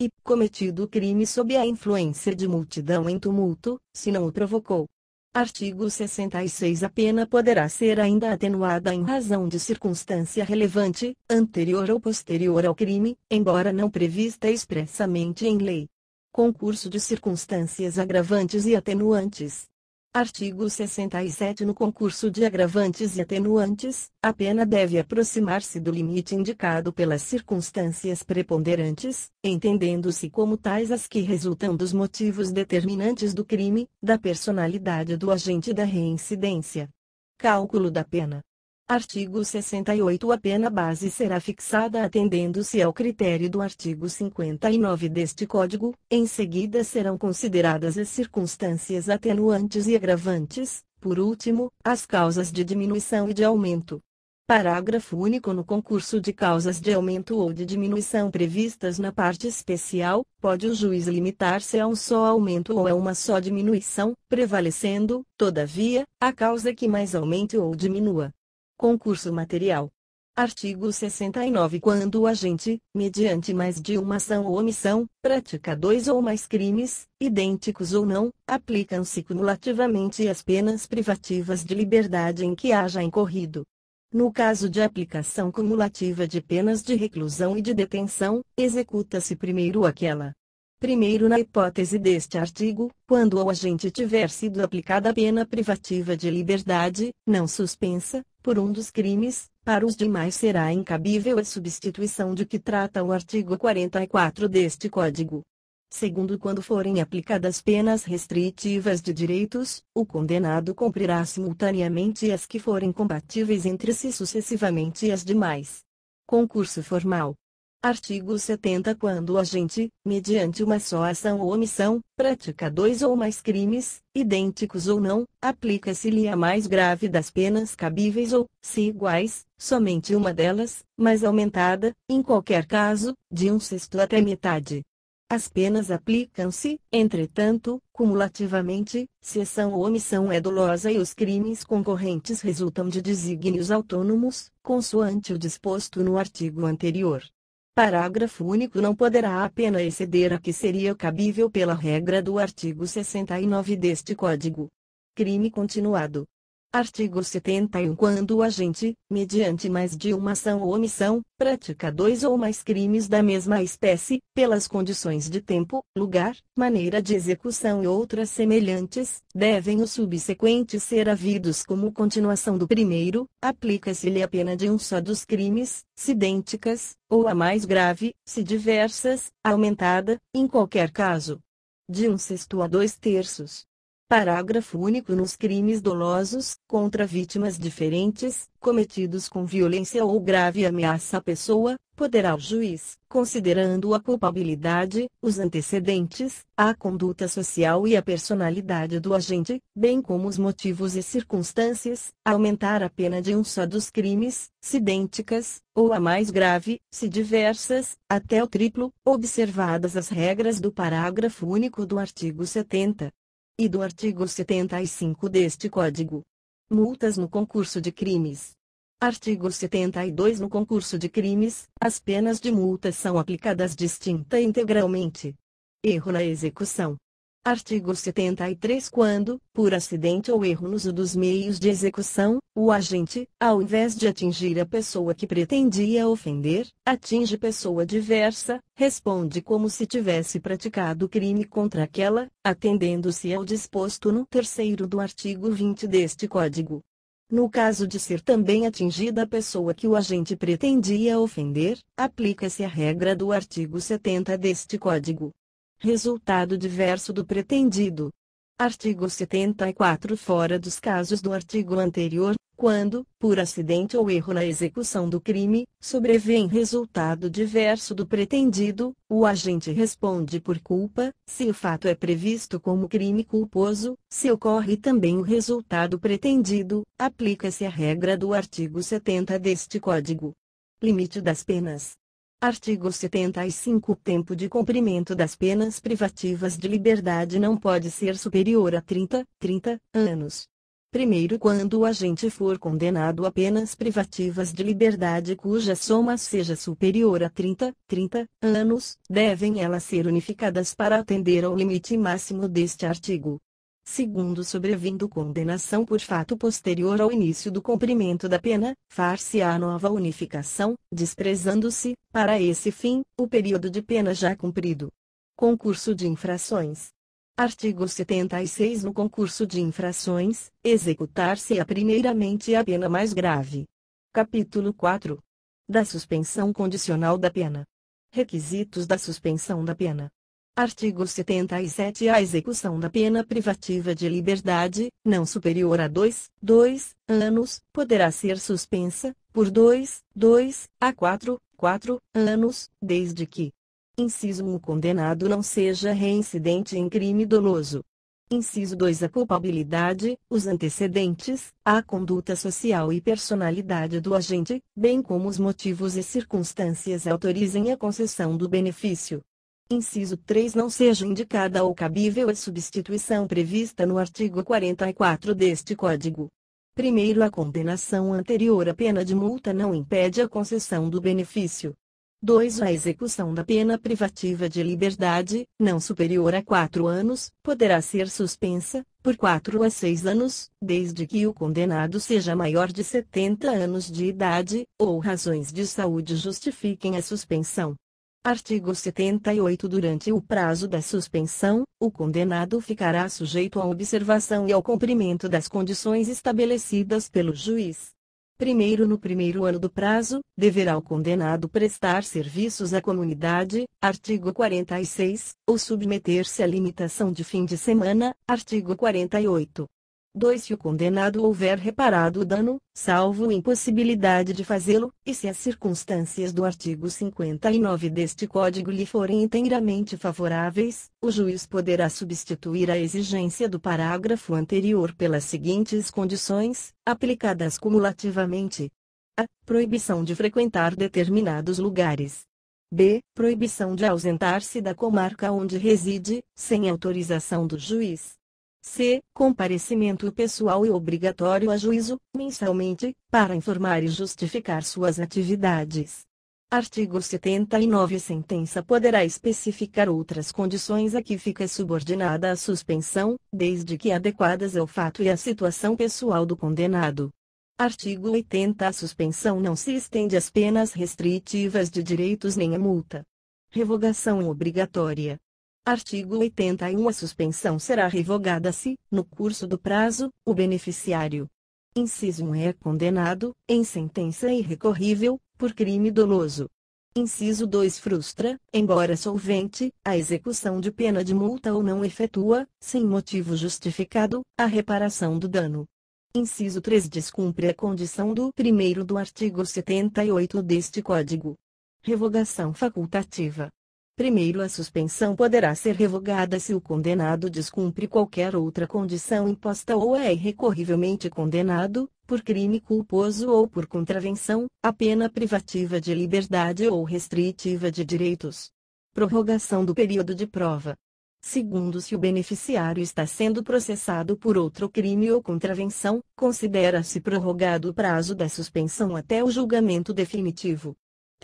e cometido o crime sob a influência de multidão em tumulto, se não o provocou. Artigo 66 A pena poderá ser ainda atenuada em razão de circunstância relevante, anterior ou posterior ao crime, embora não prevista expressamente em lei. Concurso de circunstâncias agravantes e atenuantes. Artigo 67 No concurso de agravantes e atenuantes, a pena deve aproximar-se do limite indicado pelas circunstâncias preponderantes, entendendo-se como tais as que resultam dos motivos determinantes do crime, da personalidade do agente da reincidência. Cálculo da pena Artigo 68 A pena base será fixada atendendo-se ao critério do artigo 59 deste Código, em seguida serão consideradas as circunstâncias atenuantes e agravantes, por último, as causas de diminuição e de aumento. Parágrafo único No concurso de causas de aumento ou de diminuição previstas na parte especial, pode o juiz limitar-se a um só aumento ou a uma só diminuição, prevalecendo, todavia, a causa que mais aumente ou diminua. Concurso material. Artigo 69 Quando o agente, mediante mais de uma ação ou omissão, pratica dois ou mais crimes, idênticos ou não, aplicam-se cumulativamente as penas privativas de liberdade em que haja incorrido. No caso de aplicação cumulativa de penas de reclusão e de detenção, executa-se primeiro aquela Primeiro, na hipótese deste artigo, quando ao agente tiver sido aplicada a pena privativa de liberdade, não suspensa, por um dos crimes, para os demais será incabível a substituição de que trata o artigo 44 deste Código. Segundo, quando forem aplicadas penas restritivas de direitos, o condenado cumprirá simultaneamente as que forem compatíveis entre si sucessivamente e as demais. Concurso formal. Artigo 70 Quando o agente, mediante uma só ação ou omissão, pratica dois ou mais crimes, idênticos ou não, aplica-se-lhe a mais grave das penas cabíveis ou, se iguais, somente uma delas, mas aumentada, em qualquer caso, de um sexto até metade. As penas aplicam-se, entretanto, cumulativamente, se ação ou omissão é dolosa e os crimes concorrentes resultam de desígnios autônomos, consoante o disposto no artigo anterior. Parágrafo único não poderá a pena exceder a que seria cabível pela regra do artigo 69 deste Código. Crime continuado. Artigo 71 Quando o agente, mediante mais de uma ação ou omissão, pratica dois ou mais crimes da mesma espécie, pelas condições de tempo, lugar, maneira de execução e outras semelhantes, devem os subsequentes ser havidos como continuação do primeiro, aplica-se-lhe a pena de um só dos crimes, se idênticas, ou a mais grave, se diversas, aumentada, em qualquer caso. De um sexto a dois terços. Parágrafo único nos crimes dolosos contra vítimas diferentes, cometidos com violência ou grave ameaça à pessoa, poderá o juiz, considerando a culpabilidade, os antecedentes, a conduta social e a personalidade do agente, bem como os motivos e circunstâncias, aumentar a pena de um só dos crimes, se idênticas, ou a mais grave, se diversas, até o triplo, observadas as regras do parágrafo único do artigo 70 e do artigo 75 deste Código. Multas no concurso de crimes. Artigo 72 No concurso de crimes, as penas de multa são aplicadas distinta e integralmente. Erro na execução. Artigo 73 Quando, por acidente ou erro no uso dos meios de execução, o agente, ao invés de atingir a pessoa que pretendia ofender, atinge pessoa diversa, responde como se tivesse praticado crime contra aquela, atendendo-se ao disposto no terceiro do artigo 20 deste Código. No caso de ser também atingida a pessoa que o agente pretendia ofender, aplica-se a regra do artigo 70 deste Código resultado diverso do pretendido. Artigo 74 Fora dos casos do artigo anterior, quando, por acidente ou erro na execução do crime, sobrevém resultado diverso do pretendido, o agente responde por culpa, se o fato é previsto como crime culposo, se ocorre também o resultado pretendido, aplica-se a regra do artigo 70 deste Código. Limite das penas. Artigo 75 Tempo de cumprimento das penas privativas de liberdade não pode ser superior a 30, 30 anos. Primeiro, quando o agente for condenado a penas privativas de liberdade cuja soma seja superior a 30, 30 anos, devem elas ser unificadas para atender ao limite máximo deste artigo segundo sobrevindo condenação por fato posterior ao início do cumprimento da pena, far-se-á nova unificação, desprezando-se, para esse fim, o período de pena já cumprido. Concurso de infrações. Artigo 76 No concurso de infrações, executar-se-á primeiramente a pena mais grave. Capítulo 4. Da suspensão condicional da pena. Requisitos da suspensão da pena. Artigo 77 A execução da pena privativa de liberdade, não superior a 2, 2 anos, poderá ser suspensa, por 2, 2 a 4, 4 anos, desde que Inciso 1 O condenado não seja reincidente em crime doloso. Inciso 2 A culpabilidade, os antecedentes, a conduta social e personalidade do agente, bem como os motivos e circunstâncias autorizem a concessão do benefício. Inciso 3 não seja indicada ou cabível a substituição prevista no artigo 44 deste Código. Primeiro, a condenação anterior à pena de multa não impede a concessão do benefício. 2. A execução da pena privativa de liberdade, não superior a 4 anos, poderá ser suspensa, por 4 a 6 anos, desde que o condenado seja maior de 70 anos de idade, ou razões de saúde justifiquem a suspensão. Artigo 78 Durante o prazo da suspensão, o condenado ficará sujeito à observação e ao cumprimento das condições estabelecidas pelo juiz. Primeiro no primeiro ano do prazo, deverá o condenado prestar serviços à comunidade, artigo 46, ou submeter-se à limitação de fim de semana, artigo 48. 2. Se o condenado houver reparado o dano, salvo impossibilidade de fazê-lo, e se as circunstâncias do artigo 59 deste Código lhe forem inteiramente favoráveis, o juiz poderá substituir a exigência do parágrafo anterior pelas seguintes condições, aplicadas cumulativamente: a. Proibição de frequentar determinados lugares. b. Proibição de ausentar-se da comarca onde reside, sem autorização do juiz. C. Comparecimento pessoal e obrigatório a juízo, mensalmente, para informar e justificar suas atividades. Artigo 79 Sentença poderá especificar outras condições a que fica subordinada a suspensão, desde que adequadas ao fato e à situação pessoal do condenado. Artigo 80 A suspensão não se estende às penas restritivas de direitos nem à multa. Revogação obrigatória. Artigo 81 A suspensão será revogada se, no curso do prazo, o beneficiário Inciso 1 é condenado, em sentença irrecorrível, por crime doloso. Inciso 2 frustra, embora solvente, a execução de pena de multa ou não efetua, sem motivo justificado, a reparação do dano. Inciso 3 descumpre a condição do primeiro do artigo 78 deste Código. Revogação facultativa. Primeiro, a suspensão poderá ser revogada se o condenado descumpre qualquer outra condição imposta ou é irrecorrivelmente condenado, por crime culposo ou por contravenção, a pena privativa de liberdade ou restritiva de direitos. Prorrogação do período de prova. Segundo, se o beneficiário está sendo processado por outro crime ou contravenção, considera-se prorrogado o prazo da suspensão até o julgamento definitivo.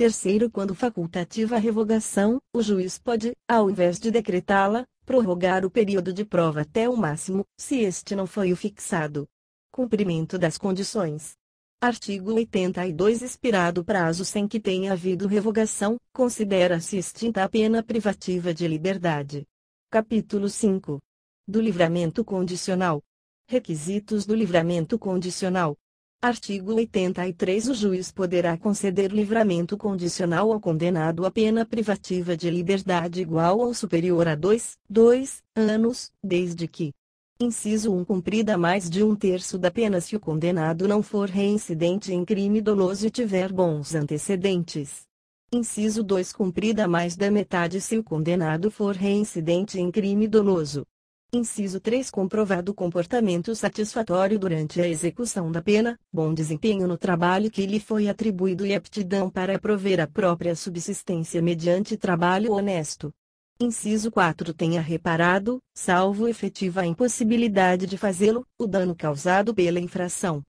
Terceiro, quando facultativa a revogação, o juiz pode, ao invés de decretá-la, prorrogar o período de prova até o máximo, se este não foi o fixado. Cumprimento das condições. Artigo 82 Expirado prazo sem que tenha havido revogação, considera-se extinta a pena privativa de liberdade. Capítulo 5. Do livramento condicional. Requisitos do livramento condicional. Artigo 83 O juiz poderá conceder livramento condicional ao condenado a pena privativa de liberdade igual ou superior a 2, 2 anos, desde que Inciso 1 Cumprida mais de um terço da pena se o condenado não for reincidente em crime doloso e tiver bons antecedentes. Inciso 2 Cumprida mais da metade se o condenado for reincidente em crime doloso. Inciso 3 Comprovado comportamento satisfatório durante a execução da pena, bom desempenho no trabalho que lhe foi atribuído e aptidão para prover a própria subsistência mediante trabalho honesto. Inciso 4 Tenha reparado, salvo efetiva impossibilidade de fazê-lo, o dano causado pela infração.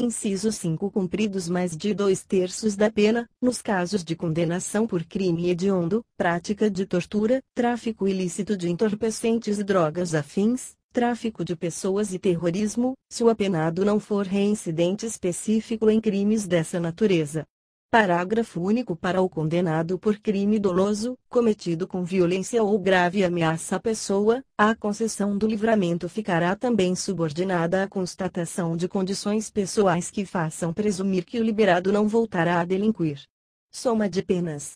Inciso 5 Cumpridos mais de dois terços da pena, nos casos de condenação por crime hediondo, prática de tortura, tráfico ilícito de entorpecentes e drogas afins, tráfico de pessoas e terrorismo, se o apenado não for reincidente específico em crimes dessa natureza, Parágrafo único para o condenado por crime doloso, cometido com violência ou grave ameaça à pessoa, a concessão do livramento ficará também subordinada à constatação de condições pessoais que façam presumir que o liberado não voltará a delinquir. Soma de penas.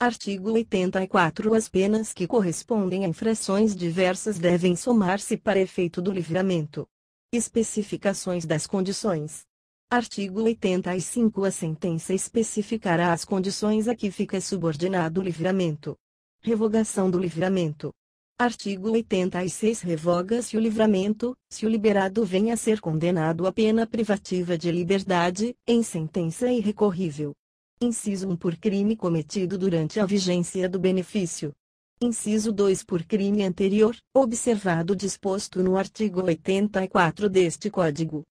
Artigo 84 As penas que correspondem a infrações diversas devem somar-se para efeito do livramento. Especificações das condições. Artigo 85 A sentença especificará as condições a que fica subordinado o livramento. Revogação do livramento. Artigo 86 Revoga-se o livramento, se o liberado venha a ser condenado à pena privativa de liberdade, em sentença irrecorrível. Inciso 1 Por crime cometido durante a vigência do benefício. Inciso 2 Por crime anterior, observado o disposto no artigo 84 deste Código.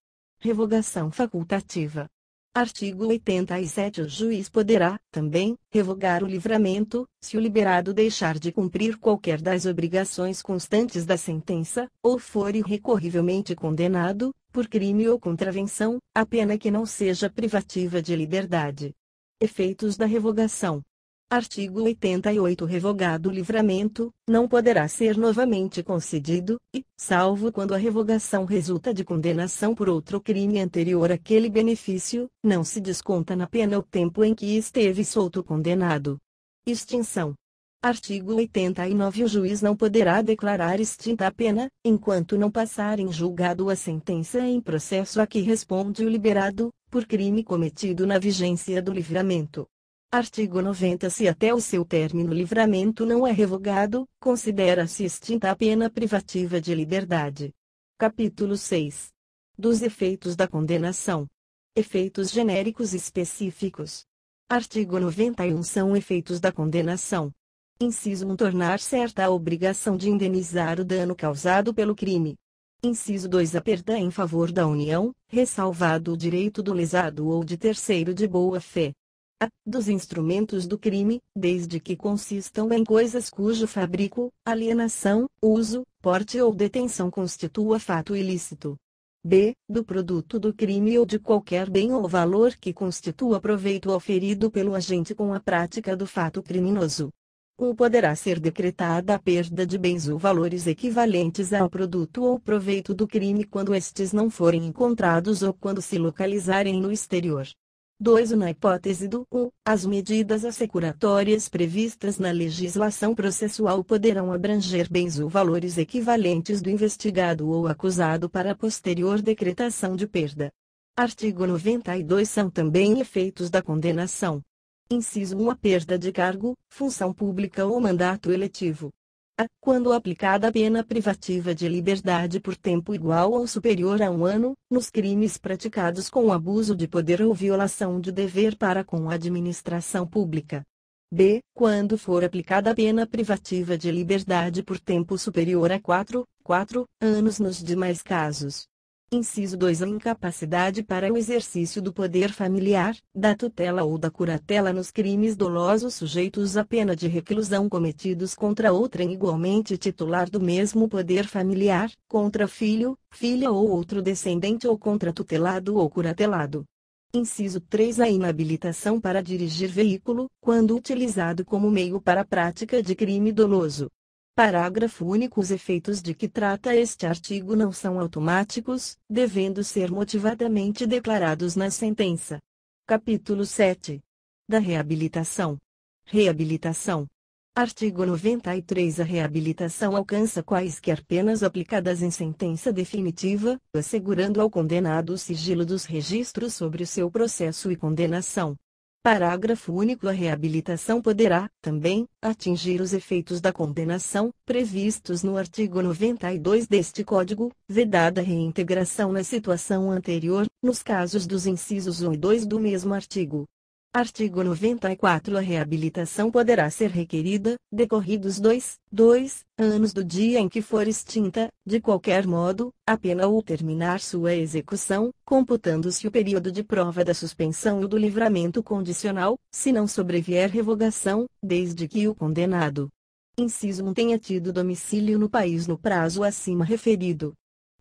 Revogação facultativa. Artigo 87 O juiz poderá, também, revogar o livramento, se o liberado deixar de cumprir qualquer das obrigações constantes da sentença, ou for irrecorrivelmente condenado, por crime ou contravenção, a pena que não seja privativa de liberdade. Efeitos da revogação. Artigo 88 Revogado o livramento, não poderá ser novamente concedido, e, salvo quando a revogação resulta de condenação por outro crime anterior àquele benefício, não se desconta na pena o tempo em que esteve solto o condenado. Extinção Artigo 89 O juiz não poderá declarar extinta a pena, enquanto não passar em julgado a sentença em processo a que responde o liberado, por crime cometido na vigência do livramento. Artigo 90 Se até o seu término livramento não é revogado, considera-se extinta a pena privativa de liberdade. Capítulo 6. Dos efeitos da condenação. Efeitos genéricos específicos. Artigo 91 são efeitos da condenação. Inciso 1 Tornar certa a obrigação de indenizar o dano causado pelo crime. Inciso 2 A perda em favor da União, ressalvado o direito do lesado ou de terceiro de boa fé a, dos instrumentos do crime, desde que consistam em coisas cujo fabrico, alienação, uso, porte ou detenção constitua fato ilícito. B. Do produto do crime ou de qualquer bem ou valor que constitua proveito oferido pelo agente com a prática do fato criminoso. o poderá ser decretada a perda de bens ou valores equivalentes ao produto ou proveito do crime quando estes não forem encontrados ou quando se localizarem no exterior. 2. Na hipótese do 1, as medidas assecuratórias previstas na legislação processual poderão abranger bens ou valores equivalentes do investigado ou acusado para posterior decretação de perda. Artigo 92 são também efeitos da condenação. Inciso 1 A perda de cargo, função pública ou mandato eletivo, a, quando aplicada a pena privativa de liberdade por tempo igual ou superior a um ano, nos crimes praticados com abuso de poder ou violação de dever para com a administração pública. B. Quando for aplicada a pena privativa de liberdade por tempo superior a 4, 4 anos nos demais casos. Inciso 2. A incapacidade para o exercício do poder familiar, da tutela ou da curatela nos crimes dolosos sujeitos à pena de reclusão cometidos contra outrem igualmente titular do mesmo poder familiar, contra filho, filha ou outro descendente ou contra tutelado ou curatelado. Inciso 3. A inabilitação para dirigir veículo, quando utilizado como meio para a prática de crime doloso, Parágrafo único. Os efeitos de que trata este artigo não são automáticos, devendo ser motivadamente declarados na sentença. Capítulo 7. Da reabilitação. Reabilitação. Artigo 93 A reabilitação alcança quaisquer penas aplicadas em sentença definitiva, assegurando ao condenado o sigilo dos registros sobre o seu processo e condenação. Parágrafo único. A reabilitação poderá, também, atingir os efeitos da condenação, previstos no artigo 92 deste Código, vedada a reintegração na situação anterior, nos casos dos incisos 1 e 2 do mesmo artigo. Artigo 94 A reabilitação poderá ser requerida, decorridos dois, dois anos do dia em que for extinta, de qualquer modo, a pena ou terminar sua execução, computando-se o período de prova da suspensão ou do livramento condicional, se não sobrevier revogação, desde que o condenado Inciso 1 tenha tido domicílio no país no prazo acima referido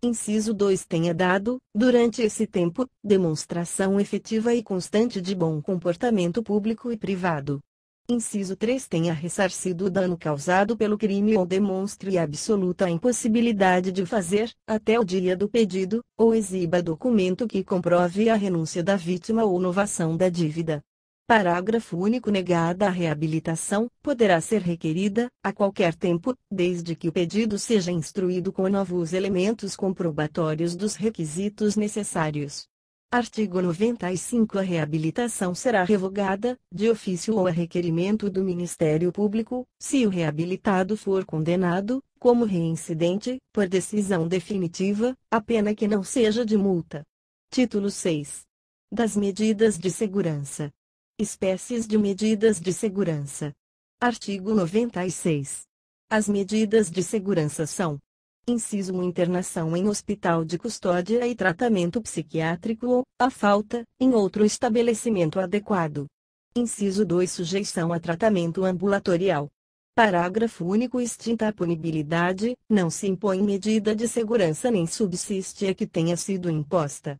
inciso 2 tenha dado, durante esse tempo, demonstração efetiva e constante de bom comportamento público e privado. Inciso 3 tenha ressarcido o dano causado pelo crime ou demonstre absoluta impossibilidade de fazer, até o dia do pedido, ou exiba documento que comprove a renúncia da vítima ou novação da dívida. Parágrafo único. Negada a reabilitação, poderá ser requerida, a qualquer tempo, desde que o pedido seja instruído com novos elementos comprobatórios dos requisitos necessários. Artigo 95 A reabilitação será revogada, de ofício ou a requerimento do Ministério Público, se o reabilitado for condenado, como reincidente, por decisão definitiva, a pena que não seja de multa. Título 6 das medidas de segurança. Espécies de medidas de segurança. Artigo 96. As medidas de segurança são: Inciso 1 Internação em hospital de custódia e tratamento psiquiátrico ou, a falta, em outro estabelecimento adequado. Inciso 2 Sujeição a tratamento ambulatorial. Parágrafo único Extinta a punibilidade, não se impõe medida de segurança nem subsiste a que tenha sido imposta.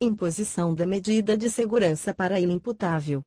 Imposição da medida de segurança para inimputável.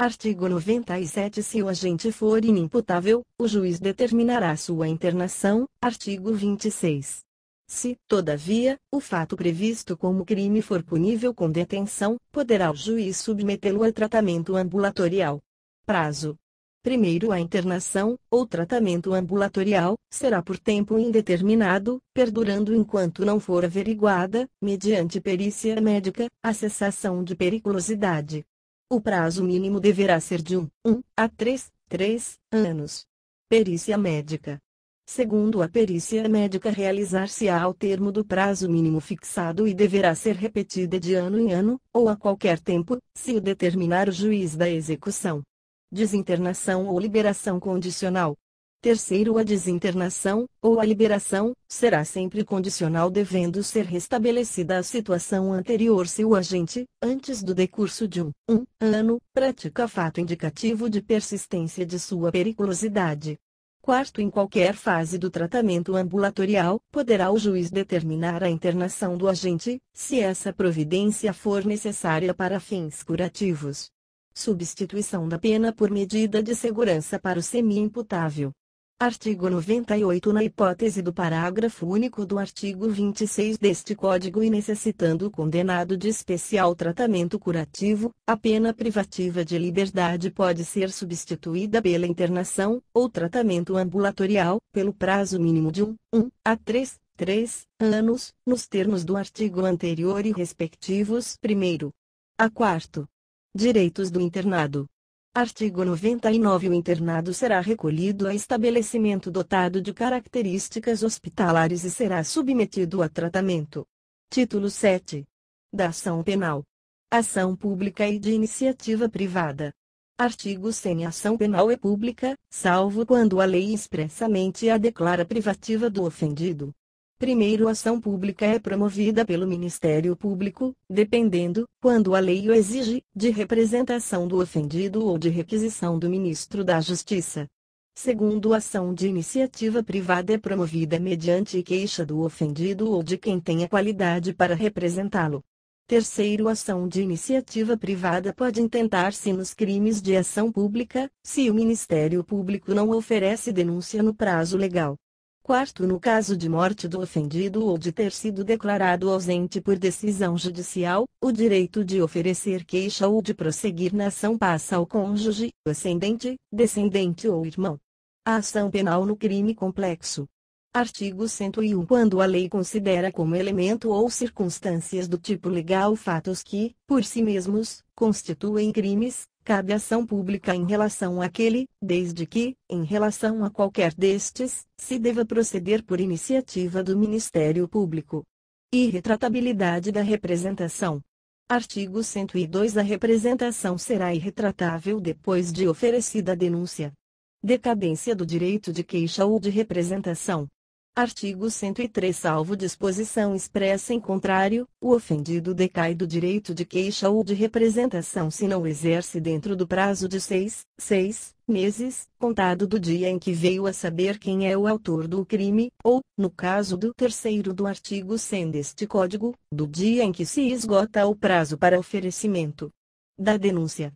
Artigo 97 Se o agente for inimputável, o juiz determinará sua internação. Artigo 26. Se, todavia, o fato previsto como crime for punível com detenção, poderá o juiz submetê-lo a tratamento ambulatorial. Prazo. Primeiro a internação, ou tratamento ambulatorial, será por tempo indeterminado, perdurando enquanto não for averiguada, mediante perícia médica, a cessação de periculosidade o prazo mínimo deverá ser de 1, 1 a 3, 3 anos. Perícia médica. Segundo a perícia médica realizar-se-á ao termo do prazo mínimo fixado e deverá ser repetida de ano em ano, ou a qualquer tempo, se o determinar o juiz da execução. Desinternação ou liberação condicional, Terceiro, a desinternação, ou a liberação, será sempre condicional, devendo ser restabelecida a situação anterior se o agente, antes do decurso de um, um ano, pratica fato indicativo de persistência de sua periculosidade. Quarto, em qualquer fase do tratamento ambulatorial, poderá o juiz determinar a internação do agente, se essa providência for necessária para fins curativos. Substituição da pena por medida de segurança para o semi-imputável. Artigo 98 Na hipótese do parágrafo único do artigo 26 deste Código e necessitando o condenado de especial tratamento curativo, a pena privativa de liberdade pode ser substituída pela internação, ou tratamento ambulatorial, pelo prazo mínimo de 1, 1 a 3, 3 anos, nos termos do artigo anterior e respectivos primeiro a quarto. Direitos do internado. Artigo 99 O internado será recolhido a estabelecimento dotado de características hospitalares e será submetido a tratamento. Título 7. Da ação penal. Ação pública e de iniciativa privada. Artigo 100 A ação penal é pública, salvo quando a lei expressamente a declara privativa do ofendido. Primeiro a ação pública é promovida pelo Ministério Público, dependendo, quando a lei o exige, de representação do ofendido ou de requisição do Ministro da Justiça. Segundo a ação de iniciativa privada é promovida mediante queixa do ofendido ou de quem tenha qualidade para representá-lo. Terceiro, ação de iniciativa privada pode intentar-se nos crimes de ação pública, se o Ministério Público não oferece denúncia no prazo legal. Quarto no caso de morte do ofendido ou de ter sido declarado ausente por decisão judicial, o direito de oferecer queixa ou de prosseguir na ação passa ao cônjuge, ascendente, descendente ou irmão. A ação penal no crime complexo. Artigo 101 Quando a lei considera como elemento ou circunstâncias do tipo legal fatos que, por si mesmos, constituem crimes, cabe ação pública em relação àquele, desde que, em relação a qualquer destes, se deva proceder por iniciativa do Ministério Público. Irretratabilidade da representação. Artigo 102 A representação será irretratável depois de oferecida a denúncia. Decadência do direito de queixa ou de representação. Artigo 103 Salvo disposição expressa em contrário, o ofendido decai do direito de queixa ou de representação se não exerce dentro do prazo de seis, seis meses, contado do dia em que veio a saber quem é o autor do crime, ou, no caso do terceiro do artigo 100 deste Código, do dia em que se esgota o prazo para oferecimento da denúncia.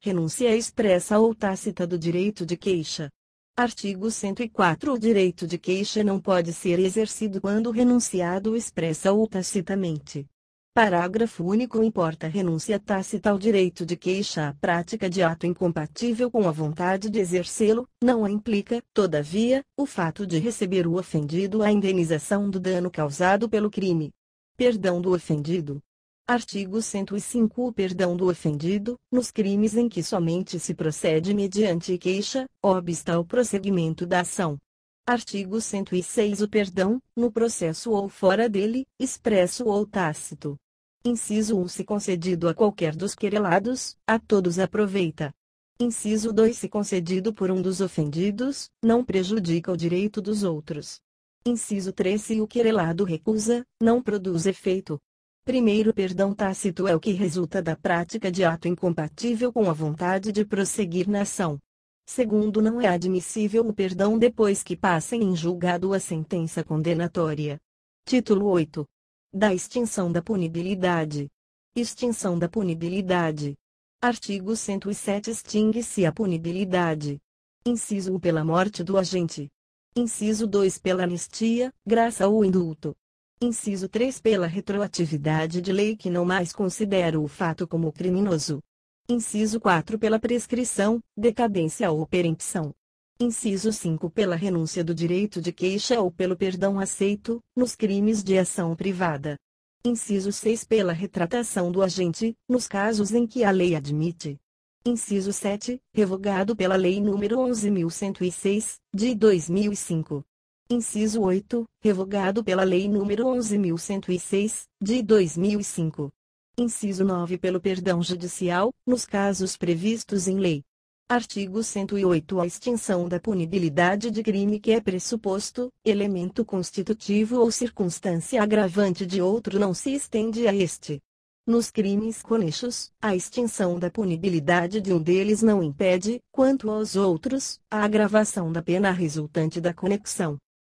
Renúncia expressa ou tácita do direito de queixa Artigo 104 O direito de queixa não pode ser exercido quando renunciado expressa ou tacitamente. Parágrafo único Importa renúncia tácita ao direito de queixa a prática de ato incompatível com a vontade de exercê-lo, não a implica, todavia, o fato de receber o ofendido a indenização do dano causado pelo crime. Perdão do ofendido Artigo 105 O perdão do ofendido, nos crimes em que somente se procede mediante queixa, obsta o prosseguimento da ação. Artigo 106 O perdão, no processo ou fora dele, expresso ou tácito. Inciso 1 Se concedido a qualquer dos querelados, a todos aproveita. Inciso 2 Se concedido por um dos ofendidos, não prejudica o direito dos outros. Inciso 3 Se o querelado recusa, não produz efeito. Primeiro, perdão tácito é o que resulta da prática de ato incompatível com a vontade de prosseguir na ação. Segundo, não é admissível o perdão depois que passem em julgado a sentença condenatória. Título 8. Da extinção da punibilidade. Extinção da punibilidade. Artigo 107 extingue-se a punibilidade. Inciso 1 pela morte do agente. Inciso 2 pela anistia, graça ou indulto. Inciso 3 pela retroatividade de lei que não mais considera o fato como criminoso. Inciso 4 pela prescrição, decadência ou perempção. Inciso 5 pela renúncia do direito de queixa ou pelo perdão aceito, nos crimes de ação privada. Inciso 6 pela retratação do agente, nos casos em que a lei admite. Inciso 7, revogado pela Lei nº 11.106, de 2005. Inciso 8, revogado pela Lei nº 11.106, de 2005. Inciso 9 pelo perdão judicial, nos casos previstos em lei. Artigo 108 A extinção da punibilidade de crime que é pressuposto, elemento constitutivo ou circunstância agravante de outro não se estende a este. Nos crimes conexos, a extinção da punibilidade de um deles não impede, quanto aos outros, a agravação da pena resultante da conexão.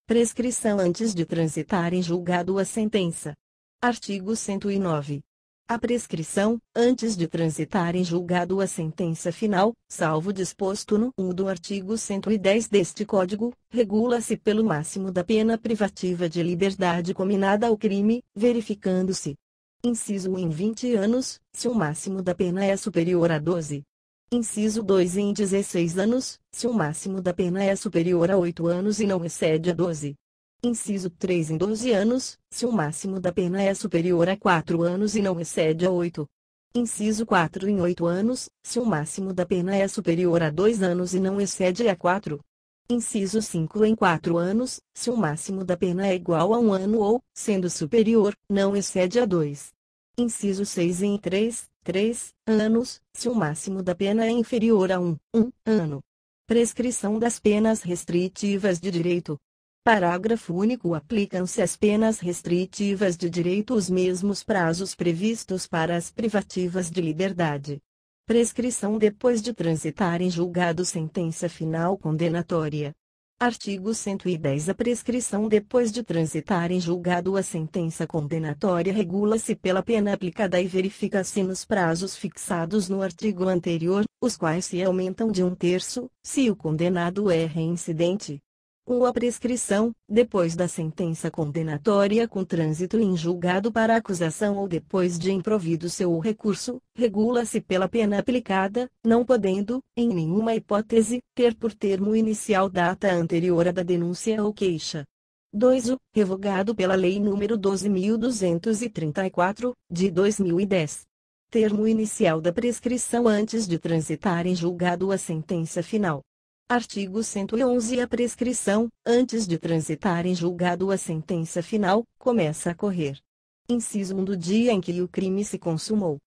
Prescrição antes de transitar em julgado a sentença. Artigo 109. A prescrição, antes de transitar em julgado a sentença final, salvo disposto no 1 do artigo 110 deste Código, regula-se pelo máximo da pena privativa de liberdade combinada ao crime, verificando-se. Inciso em 20 anos, se o máximo da pena é superior a 12, Inciso 2 Em 16 anos, se o máximo da pena é superior a 8 anos e não excede a 12. Inciso 3 Em 12 anos, se o máximo da pena é superior a 4 anos e não excede a 8. Inciso 4 Em 8 anos, se o máximo da pena é superior a 2 anos e não excede a 4. Inciso 5 Em 4 anos, se o máximo da pena é igual a 1 ano ou, sendo superior, não excede a 2. Inciso 6 Em 3, 3 anos, se o máximo da pena é inferior a 1, um ano. Prescrição das penas restritivas de direito. Parágrafo único. Aplicam-se às penas restritivas de direito os mesmos prazos previstos para as privativas de liberdade. Prescrição depois de transitar em julgado sentença final condenatória. Artigo 110 A prescrição depois de transitar em julgado a sentença condenatória regula-se pela pena aplicada e verifica-se nos prazos fixados no artigo anterior, os quais se aumentam de um terço, se o condenado é reincidente, ou a prescrição, depois da sentença condenatória com trânsito em julgado para acusação ou depois de improvido seu recurso, regula-se pela pena aplicada, não podendo, em nenhuma hipótese, ter por termo inicial data anterior à da denúncia ou queixa. 2. O, revogado pela Lei nº 12.234, de 2010 termo inicial da prescrição antes de transitar em julgado a sentença final. Artigo 111 A prescrição, antes de transitar em julgado a sentença final, começa a correr. Inciso 1 Do dia em que o crime se consumou.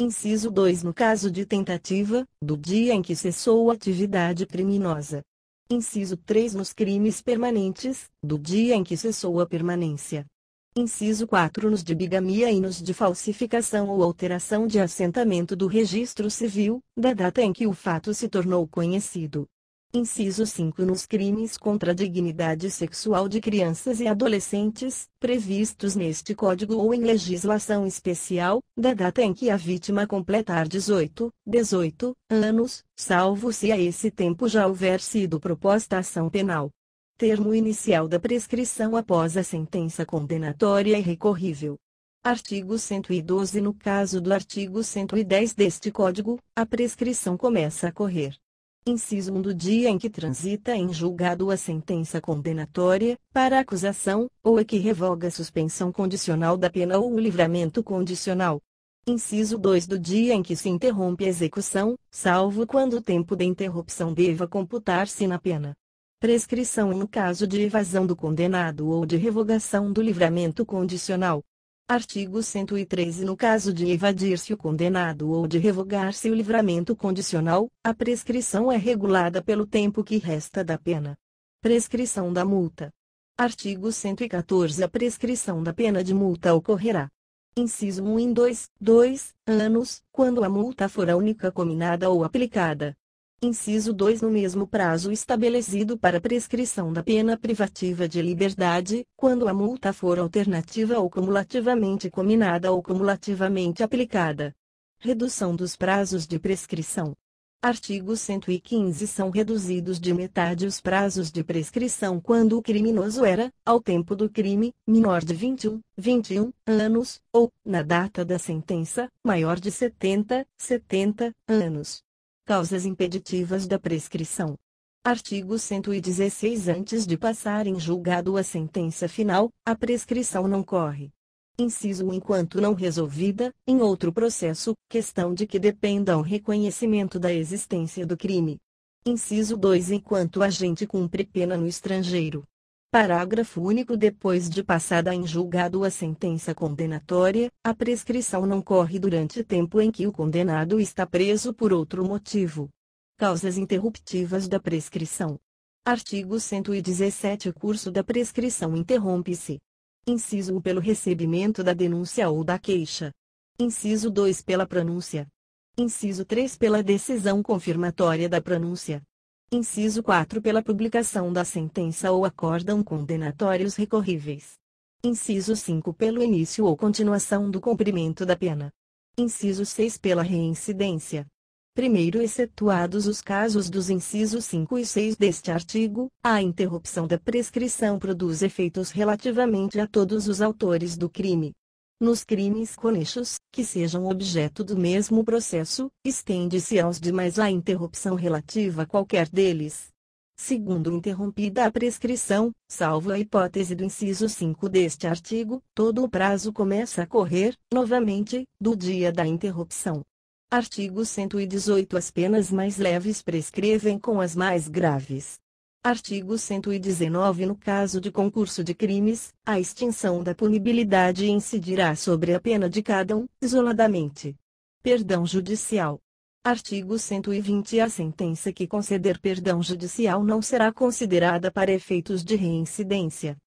Inciso 2 No caso de tentativa, do dia em que cessou a atividade criminosa. Inciso 3 Nos crimes permanentes, do dia em que cessou a permanência. Inciso 4 Nos de bigamia e nos de falsificação ou alteração de assentamento do registro civil, da data em que o fato se tornou conhecido. Inciso 5 nos crimes contra a dignidade sexual de crianças e adolescentes, previstos neste Código ou em legislação especial, da data em que a vítima completar 18, 18 anos, salvo se a esse tempo já houver sido proposta ação penal. Termo inicial da prescrição após a sentença condenatória e recorrível. Artigo 112 No caso do artigo 110 deste Código, a prescrição começa a correr Inciso 1 do dia em que transita em julgado a sentença condenatória, para acusação, ou a que revoga a suspensão condicional da pena ou o livramento condicional. Inciso 2 do dia em que se interrompe a execução, salvo quando o tempo de interrupção deva computar-se na pena. Prescrição no caso de evasão do condenado ou de revogação do livramento condicional. Artigo 113 No caso de evadir-se o condenado ou de revogar-se o livramento condicional, a prescrição é regulada pelo tempo que resta da pena. Prescrição da multa. Artigo 114 A prescrição da pena de multa ocorrerá. Inciso 1 em 2, 2 anos, quando a multa for a única cominada ou aplicada, Inciso 2 No mesmo prazo estabelecido para prescrição da pena privativa de liberdade, quando a multa for alternativa ou cumulativamente cominada ou cumulativamente aplicada. Redução dos prazos de prescrição. Artigo 115 São reduzidos de metade os prazos de prescrição quando o criminoso era, ao tempo do crime, menor de 21, 21 anos, ou, na data da sentença, maior de 70, 70 anos. Causas impeditivas da prescrição. Artigo 116 Antes de passar em julgado a sentença final, a prescrição não corre. Inciso enquanto não resolvida, em outro processo, questão de que dependa o reconhecimento da existência do crime. Inciso 2 Enquanto o agente cumpre pena no estrangeiro. Parágrafo único Depois de passada em julgado a sentença condenatória, a prescrição não corre durante tempo em que o condenado está preso por outro motivo. Causas interruptivas da prescrição. Artigo 117 O curso da prescrição interrompe-se. Inciso 1 pelo recebimento da denúncia ou da queixa. Inciso 2 pela pronúncia. Inciso 3 pela decisão confirmatória da pronúncia. Inciso 4 pela publicação da sentença ou acórdão condenatórios recorríveis. Inciso 5 pelo início ou continuação do cumprimento da pena. Inciso 6 pela reincidência. Primeiro excetuados os casos dos incisos 5 e 6 deste artigo, a interrupção da prescrição produz efeitos relativamente a todos os autores do crime, nos crimes conexos, que sejam objeto do mesmo processo, estende-se aos demais a interrupção relativa a qualquer deles. Segundo interrompida a prescrição, salvo a hipótese do inciso 5 deste artigo, todo o prazo começa a correr, novamente, do dia da interrupção. Artigo 118 As penas mais leves prescrevem com as mais graves. Artigo 119 No caso de concurso de crimes, a extinção da punibilidade incidirá sobre a pena de cada um, isoladamente. Perdão judicial. Artigo 120 A sentença que conceder perdão judicial não será considerada para efeitos de reincidência,